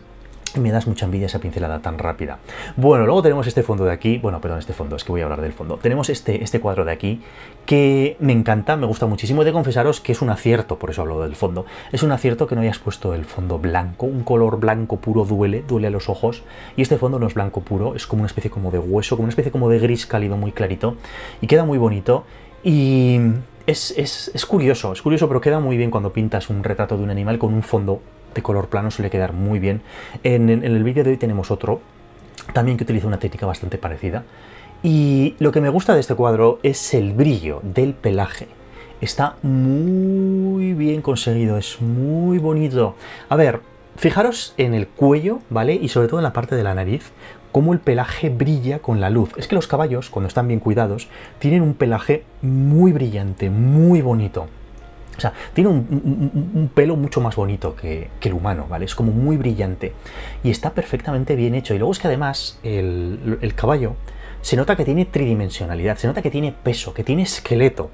me das mucha envidia esa pincelada tan rápida. Bueno, luego tenemos este fondo de aquí, bueno, perdón, este fondo, es que voy a hablar del fondo. Tenemos este, este cuadro de aquí que me encanta, me gusta muchísimo. He de confesaros que es un acierto, por eso hablo del fondo. Es un acierto que no hayas puesto el fondo blanco, un color blanco puro duele, duele a los ojos. Y este fondo no es blanco puro, es como una especie como de hueso, como una especie como de gris cálido muy clarito. Y queda muy bonito y... Es, es, es curioso, es curioso, pero queda muy bien cuando pintas un retrato de un animal con un fondo de color plano suele quedar muy bien. En, el vídeo de hoy tenemos otro, también que utiliza una técnica bastante parecida. Y lo que me gusta de este cuadro es el brillo del pelaje. Está muy bien conseguido, es muy bonito. A ver, fijaros en el cuello, ¿vale? Y sobre todo en la parte de la nariz, cómo el pelaje brilla con la luz. Es que los caballos, cuando están bien cuidados, tienen un pelaje muy brillante, muy bonito. O sea, tiene un, pelo mucho más bonito que, el humano, ¿vale? Es como muy brillante y está perfectamente bien hecho. Y luego es que además el, el caballo se nota que tiene tridimensionalidad, se nota que tiene peso, que tiene esqueleto.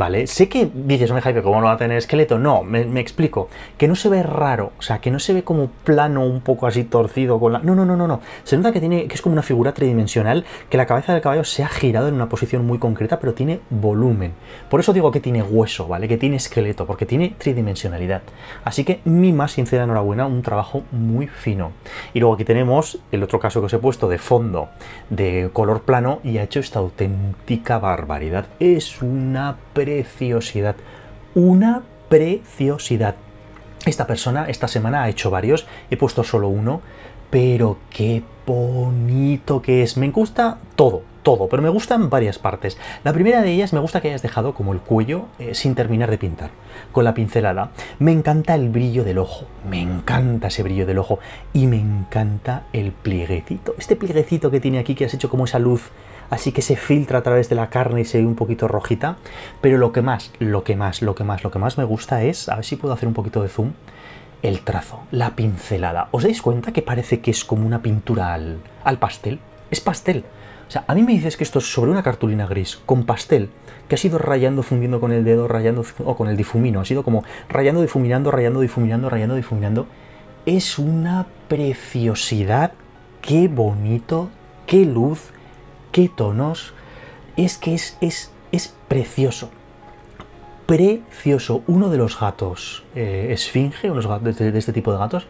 ¿vale? Sé que dices, oye, Jaime, ¿cómo no va a tener esqueleto? No, me, explico. Que no se ve raro, o sea, que no se ve como plano, un poco así torcido con la... No, no, no, no, no. Se nota que, tiene, que es como una figura tridimensional, que la cabeza del caballo se ha girado en una posición muy concreta, pero tiene volumen. Por eso digo que tiene hueso, ¿vale? Que tiene esqueleto, porque tiene tridimensionalidad. Así que mi más sincera enhorabuena, un trabajo muy fino. Y luego aquí tenemos el otro caso que os he puesto de fondo, de color plano, y ha hecho esta auténtica barbaridad. Es una preciosidad. Una preciosidad. Esta persona esta semana ha hecho varios, he puesto solo uno, pero qué bonito que es. Me gusta todo, todo, pero me gustan varias partes. La primera de ellas me gusta que hayas dejado como el cuello eh, sin terminar de pintar, con la pincelada. Me encanta el brillo del ojo, me encanta ese brillo del ojo y me encanta el plieguecito. Este plieguecito que tiene aquí que has hecho como esa luz así que se filtra a través de la carne y se ve un poquito rojita. Pero lo que más, lo que más, lo que más, lo que más me gusta es, a ver si puedo hacer un poquito de zoom, el trazo, la pincelada. ¿Os dais cuenta que parece que es como una pintura al, pastel? Es pastel. O sea, a mí me dices que esto es sobre una cartulina gris, con pastel, que ha sido rayando, fundiendo con el dedo, rayando o con el difumino, ha sido como rayando, difuminando, rayando, difuminando, rayando, difuminando. Es una preciosidad, qué bonito, qué luz, qué tonos, es que es, precioso. Precioso. Uno de los gatos eh, esfinge, uno de, este, de este tipo de gatos,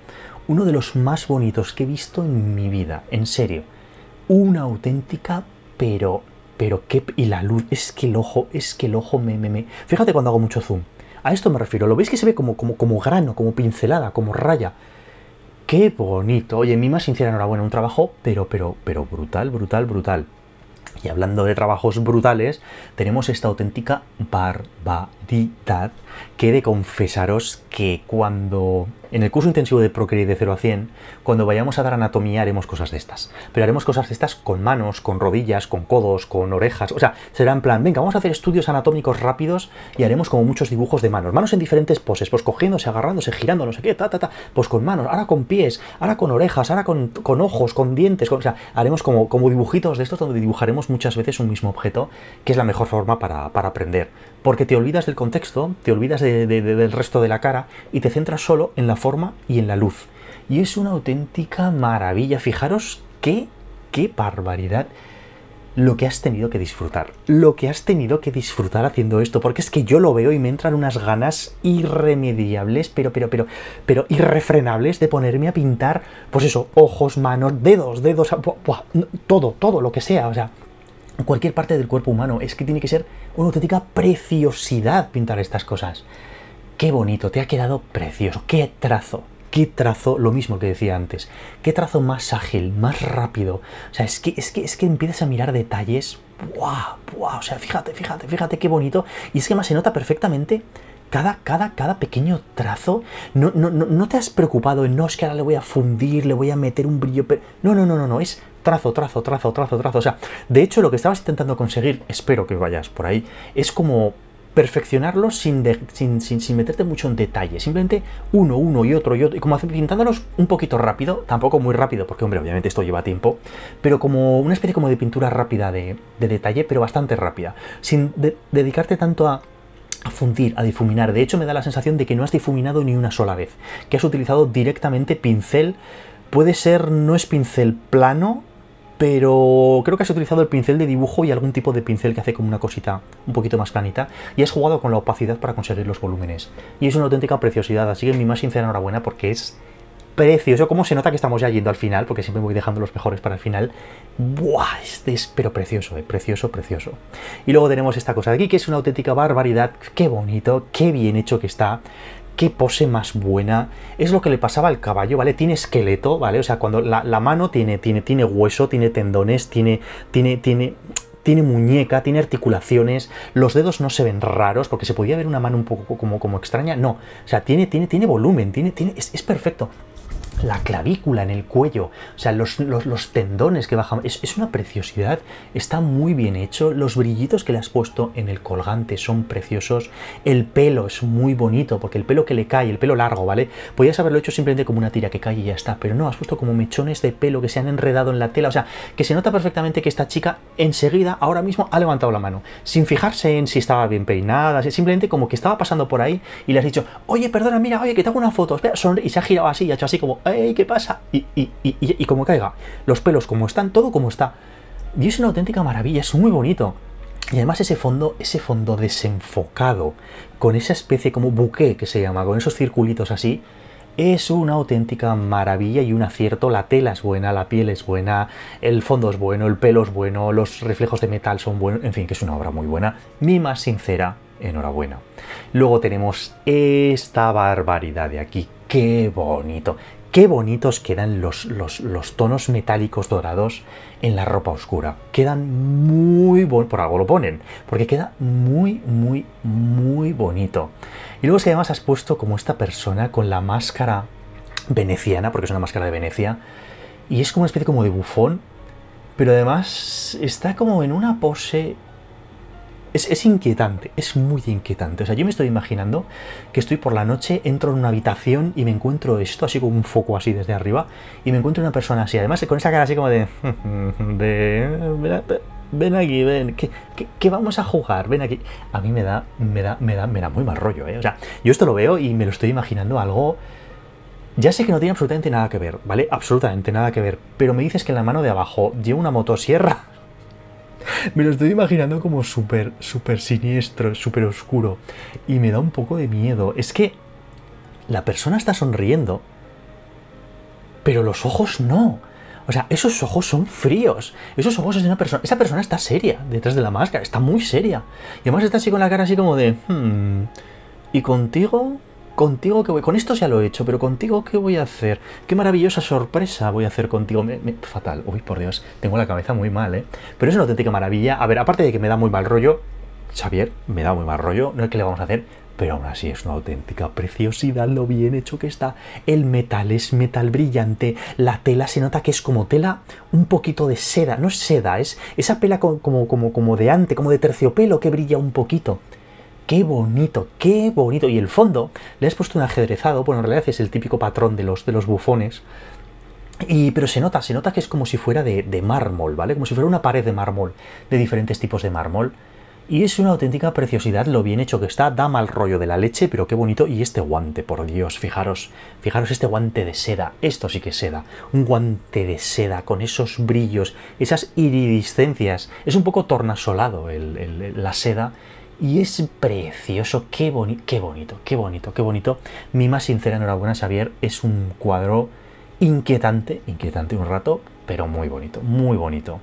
uno de los más bonitos que he visto en mi vida, en serio. Una auténtica, pero, pero qué... Y la luz, es que el ojo, es que el ojo me... me, me. Fíjate cuando hago mucho zoom. A esto me refiero. ¿Lo veis que se ve como, como, como grano, como pincelada, como raya? ¡Qué bonito! Oye, mi más sincera enhorabuena. Un trabajo, pero, pero, pero brutal, brutal, brutal. Y hablando de trabajos brutales, tenemos esta auténtica barbaridad que de confesaros que cuando, en el curso intensivo de Procreate de 0 a 100, cuando vayamos a dar anatomía haremos cosas de estas. Pero haremos cosas de estas con manos, con rodillas, con codos, con orejas. O sea, será en plan, venga, vamos a hacer estudios anatómicos rápidos y haremos como muchos dibujos de manos. Manos en diferentes poses, pues cogiéndose, agarrándose, girando, no sé qué, ta, ta, ta. Pues con manos, ahora con pies, ahora con orejas, ahora con, ojos, con dientes. o sea, haremos como, dibujitos de estos donde dibujaremos muchas veces un mismo objeto, que es la mejor forma para aprender porque te olvidas del contexto, te olvidas del resto de la cara y te centras solo en la forma y en la luz. Y es una auténtica maravilla. Fijaros qué, qué barbaridad lo que has tenido que disfrutar, lo que has tenido que disfrutar haciendo esto, porque es que yo lo veo y me entran unas ganas irremediables, pero, pero, pero, pero irrefrenables de ponerme a pintar, pues eso, ojos, manos, dedos, dedos, todo, todo lo que sea, o sea, cualquier parte del cuerpo humano. Es que tiene que ser una auténtica preciosidad pintar estas cosas. Qué bonito, te ha quedado precioso. Qué trazo, qué trazo, lo mismo que decía antes. Qué trazo más ágil, más rápido. O sea, es que, es que, es que empiezas a mirar detalles. ¡Buah! ¡Buah! O sea, fíjate, fíjate, fíjate qué bonito. Y es que más se nota perfectamente cada, cada, pequeño trazo. No, no, te has preocupado en no es que ahora le voy a fundir, le voy a meter un brillo. Pero... No, no, no, no, no. Es trazo, trazo, trazo, trazo, trazo. O sea, de hecho, lo que estabas intentando conseguir, espero que vayas por ahí, es como perfeccionarlo sin, sin, meterte mucho en detalle, simplemente uno, uno y otro y otro, y como pintándolos un poquito rápido, tampoco muy rápido, porque hombre, obviamente esto lleva tiempo, pero como una especie como de pintura rápida de, detalle, pero bastante rápida, sin dedicarte tanto a a fundir, a difuminar. De hecho, me da la sensación de que no has difuminado ni una sola vez, que has utilizado directamente pincel. Puede ser, no es pincel plano, pero creo que has utilizado el pincel de dibujo y algún tipo de pincel que hace como una cosita un poquito más planita y has jugado con la opacidad para conseguir los volúmenes. Y es una auténtica preciosidad, así que mi más sincera enhorabuena porque es precioso. como se nota que estamos ya yendo al final, porque siempre voy dejando los mejores para el final. Buah, este es pero precioso, eh, precioso, precioso. Y luego tenemos esta cosa de aquí, que es una auténtica barbaridad. Qué bonito, qué bien hecho que está qué pose más buena. Es lo que le pasaba al caballo, ¿vale? Tiene esqueleto, ¿vale? O sea, cuando la, mano tiene, tiene, tiene hueso, tiene tendones, tiene, tiene, tiene, tiene muñeca, tiene articulaciones, los dedos no se ven raros, porque se podía ver una mano un poco como, como extraña. No, o sea, tiene, tiene, tiene volumen, tiene, tiene, es perfecto la clavícula en el cuello, o sea, los, tendones que bajan. Es, una preciosidad, está muy bien hecho. Los brillitos que le has puesto en el colgante son preciosos. El pelo es muy bonito, porque el pelo que le cae, el pelo largo, ¿vale? Podías haberlo hecho simplemente como una tira que cae y ya está, pero no, has puesto como mechones de pelo que se han enredado en la tela, o sea, que se nota perfectamente que esta chica enseguida, ahora mismo, ha levantado la mano, sin fijarse en si estaba bien peinada, simplemente como que estaba pasando por ahí y le has dicho, oye, perdona, mira, oye, que te hago una foto, y se ha girado así y ha hecho así como, ¡Ey, qué pasa! Y, y, como caiga, los pelos como están, todo como está. Y es una auténtica maravilla, es muy bonito. Y además ese fondo, ese fondo desenfocado, con esa especie como buque que se llama, con esos circulitos así, es una auténtica maravilla y un acierto. La tela es buena, la piel es buena, el fondo es bueno, el pelo es bueno, los reflejos de metal son buenos, en fin, que es una obra muy buena. Mi más sincera, enhorabuena. Luego tenemos esta barbaridad de aquí. Qué bonito, Qué bonitos quedan los, los, tonos metálicos dorados en la ropa oscura. Quedan muy bonitos, por algo lo ponen, porque queda muy, muy, muy bonito. Y luego es que además has puesto como esta persona con la máscara veneciana, porque es una máscara de Venecia, y es como una especie como de bufón, pero además está como en una pose es, inquietante, es muy inquietante. O sea, yo me estoy imaginando que estoy por la noche, entro en una habitación y me encuentro esto, así como un foco así desde arriba, y me encuentro una persona así, además con esa cara así como de... ven aquí, ven, ¿qué, vamos a jugar? Ven aquí. A mí me da, me da, me da, me da muy mal rollo, ¿eh? O sea, yo esto lo veo y me lo estoy imaginando algo... Ya sé que no tiene absolutamente nada que ver, ¿vale? Absolutamente nada que ver. Pero me dices que en la mano de abajo lleva una motosierra. Me lo estoy imaginando como súper, súper siniestro, súper oscuro. Y me da un poco de miedo. Es que la persona está sonriendo, pero los ojos no. O sea, esos ojos son fríos. Esos ojos es una persona. Esa persona está seria detrás de la máscara, está muy seria. Y además está así con la cara así como de. Hmm, ¿Y contigo? contigo que voy, con esto ya lo he hecho, pero contigo qué voy a hacer, qué maravillosa sorpresa voy a hacer contigo, me, me, fatal, uy por Dios, tengo la cabeza muy mal, ¿eh? Pero es una auténtica maravilla, a ver, aparte de que me da muy mal rollo, Xavier, me da muy mal rollo, no es que le vamos a hacer, pero aún así es una auténtica preciosidad lo bien hecho que está. El metal es metal brillante, la tela se nota que es como tela, un poquito de seda, no es seda, es esa pela como, como, como de ante, como de terciopelo que brilla un poquito. Qué bonito, qué bonito. Y el fondo le has puesto un ajedrezado, bueno, en realidad es el típico patrón de los, de los bufones. Y, pero se nota, se nota que es como si fuera de, mármol, ¿vale? Como si fuera una pared de mármol, de diferentes tipos de mármol. Y es una auténtica preciosidad lo bien hecho que está, da mal rollo de la leche, pero qué bonito. Y este guante, por Dios, fijaros, fijaros este guante de seda, esto sí que es seda, un guante de seda con esos brillos, esas iridiscencias. Es un poco tornasolado el, la seda y es precioso, qué, boni qué bonito, qué bonito, qué bonito. Mi más sincera enhorabuena, Xavier, es un cuadro inquietante, inquietante un rato, pero muy bonito, muy bonito.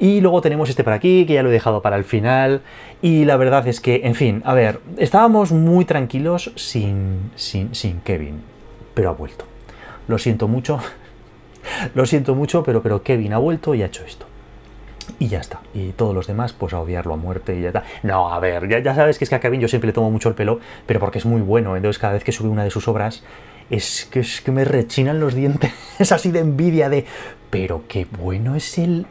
Y luego tenemos este para aquí, que ya lo he dejado para el final, y la verdad es que, en fin, a ver, estábamos muy tranquilos sin, sin, sin Kevin, pero ha vuelto. Lo siento mucho, lo siento mucho, pero, pero Kevin ha vuelto y ha hecho esto y ya está. Y todos los demás, pues a odiarlo a muerte y ya está. No, a ver, ya, ya sabes que es que a Kevin yo siempre le tomo mucho el pelo, pero porque es muy bueno. Entonces, cada vez que sube una de sus obras, es que, es que me rechinan los dientes es así de envidia, de. Pero qué bueno es el.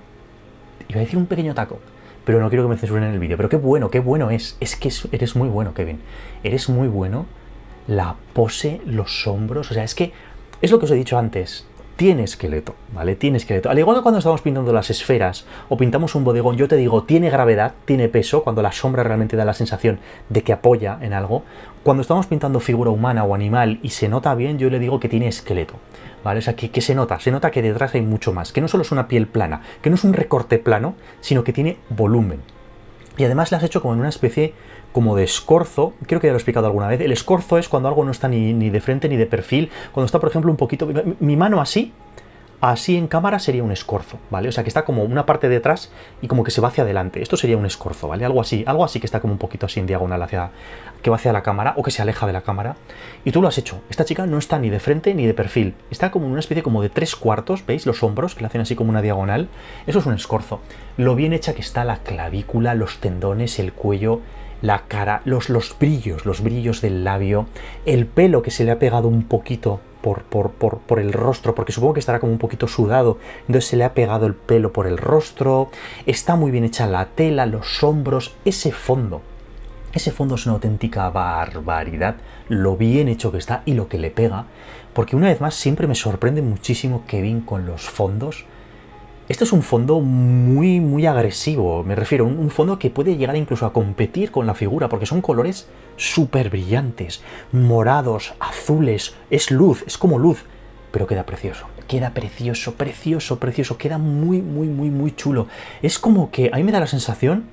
Iba a decir un pequeño taco, pero no quiero que me censuren en el vídeo. Pero qué bueno, qué bueno es. Es que eres muy bueno, Kevin. Eres muy bueno. La pose, los hombros, o sea, es que. Es lo que os he dicho antes tiene esqueleto, ¿vale? Tiene esqueleto. Al igual que cuando estamos pintando las esferas o pintamos un bodegón, yo te digo, tiene gravedad, tiene peso, cuando la sombra realmente da la sensación de que apoya en algo. Cuando estamos pintando figura humana o animal y se nota bien, yo le digo que tiene esqueleto. ¿Vale? O sea, que, se nota, se nota que detrás hay mucho más, que no solo es una piel plana, que no es un recorte plano, sino que tiene volumen. Y además la has hecho como en una especie como de escorzo. Creo que ya lo he explicado alguna vez. El escorzo es cuando algo no está ni, de frente ni de perfil. Cuando está, por ejemplo, un poquito. Mi, mano así, así en cámara sería un escorzo, ¿vale? O sea, que está como una parte detrás y como que se va hacia adelante. Esto sería un escorzo, ¿vale? Algo así, algo así que está como un poquito así en diagonal hacia que va hacia la cámara o que se aleja de la cámara. Y tú lo has hecho. Esta chica no está ni de frente ni de perfil. Está como en una especie como de tres cuartos, ¿veis? Los hombros que le hacen así como una diagonal. Eso es un escorzo. Lo bien hecha que está la clavícula, los tendones, el cuello, la cara, los, los brillos, los brillos del labio, el pelo que se le ha pegado un poquito por, por, por, por, el rostro, porque supongo que estará como un poquito sudado, entonces se le ha pegado el pelo por el rostro, está muy bien hecha la tela, los hombros, ese fondo. Ese fondo es una auténtica barbaridad, lo bien hecho que está y lo que le pega, porque una vez más siempre me sorprende muchísimo Kevin con los fondos, este es un fondo muy, muy agresivo, me refiero, un, fondo que puede llegar incluso a competir con la figura, porque son colores súper brillantes, morados, azules, es luz, es como luz, pero queda precioso, queda precioso, precioso, precioso, queda muy, muy, muy, muy chulo. Es como que, a mí me da la sensación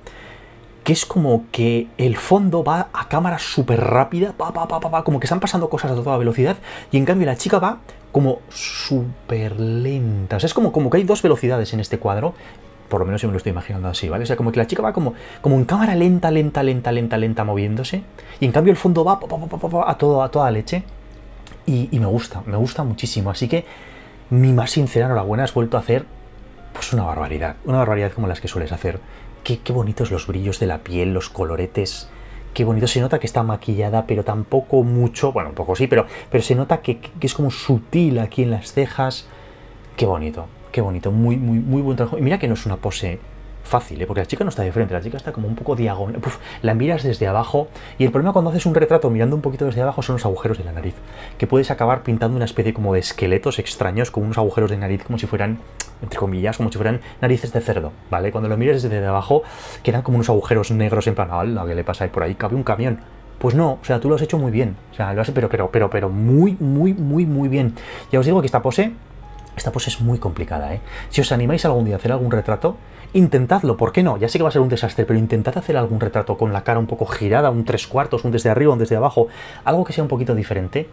que es como que el fondo va a cámara súper rápida, pa, pa, pa, pa, como que están pasando cosas a toda velocidad, y en cambio la chica va como súper lenta. O sea, es como, como que hay dos velocidades en este cuadro. Por lo menos yo me lo estoy imaginando así, ¿vale? O sea, como que la chica va como, como en cámara lenta, lenta, lenta, lenta, lenta moviéndose. Y en cambio el fondo va a, todo, a toda leche. Y, me gusta, me gusta muchísimo. Así que mi más sincera enhorabuena, has vuelto a hacer pues una barbaridad. Una barbaridad como las que sueles hacer. Qué, qué bonitos los brillos de la piel, los coloretes qué bonito se nota que está maquillada, pero tampoco mucho, bueno, un poco sí, pero, pero se nota que, que es como sutil aquí en las cejas. Qué bonito, qué bonito, muy, muy, muy buen trabajo. Y mira que no es una pose fácil, ¿eh? porque la chica no está de frente, la chica está como un poco diagonal. la miras desde abajo y el problema cuando haces un retrato mirando un poquito desde abajo son los agujeros de la nariz, que puedes acabar pintando una especie como de esqueletos extraños con unos agujeros de nariz como si fueran, entre comillas, como si fueran narices de cerdo, ¿vale? Cuando lo miras desde abajo quedan como unos agujeros negros en plan, lo ¿Qué le pasa ahí por ahí? Cabe un camión. Pues no, o sea, tú lo has hecho muy bien. O sea, lo has pero, pero, pero, pero muy, muy, muy, muy bien. Ya os digo que esta pose, esta pose es muy complicada, ¿eh? Si os animáis algún día a hacer algún retrato, Intentadlo, ¿por qué no? Ya sé que va a ser un desastre, pero intentad hacer algún retrato con la cara un poco girada, un tres cuartos, un desde arriba, un desde abajo, algo que sea un poquito diferente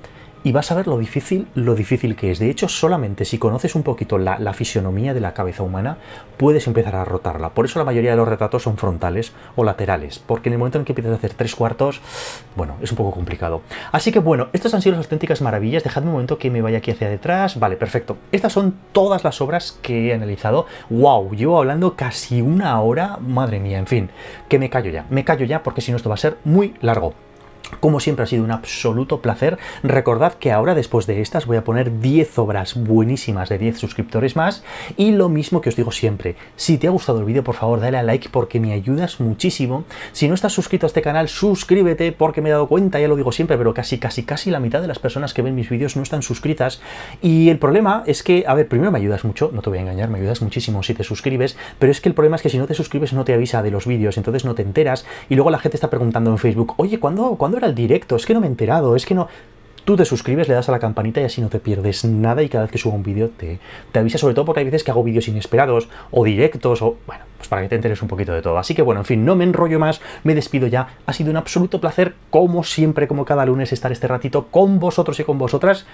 y vas a ver lo difícil, lo difícil que es. De hecho, solamente si conoces un poquito la, la fisionomía de la cabeza humana, puedes empezar a rotarla. Por eso la mayoría de los retratos son frontales o laterales, porque en el momento en que empiezas a hacer tres cuartos, bueno, es un poco complicado. Así que bueno, estas han sido las auténticas maravillas. Dejadme un momento que me vaya aquí hacia detrás. Vale, perfecto. Estas son todas las obras que he analizado. ¡Wow! Llevo hablando casi una hora. Madre mía, en fin, que me callo ya. Me callo ya porque si no esto va a ser muy largo. Como siempre ha sido un absoluto placer. Recordad que ahora después de estas voy a poner 10 obras buenísimas de 10 suscriptores más. Y lo mismo que os digo siempre, si te ha gustado el vídeo por favor dale a like porque me ayudas muchísimo. Si no estás suscrito a este canal, suscríbete porque me he dado cuenta, ya lo digo siempre, pero casi casi casi la mitad de las personas que ven mis vídeos no están suscritas. Y el problema es que, a ver, primero me ayudas mucho, no te voy a engañar, me ayudas muchísimo si te suscribes, pero es que el problema es que si no te suscribes no te avisa de los vídeos, entonces no te enteras. Y luego la gente está preguntando en Facebook, oye, ¿cuándo? ¿cuándo al directo, es que no me he enterado, es que no... Tú te suscribes, le das a la campanita y así no te pierdes nada y cada vez que subo un vídeo te, te avisa, sobre todo porque hay veces que hago vídeos inesperados o directos o, bueno, pues para que te enteres un poquito de todo. Así que bueno, en fin, no me enrollo más, me despido ya. Ha sido un absoluto placer, como siempre, como cada lunes, estar este ratito con vosotros y con vosotras.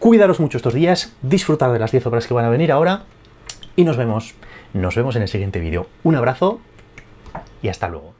Cuidaros mucho estos días, disfrutar de las 10 horas que van a venir ahora y nos vemos. Nos vemos en el siguiente vídeo. Un abrazo y hasta luego.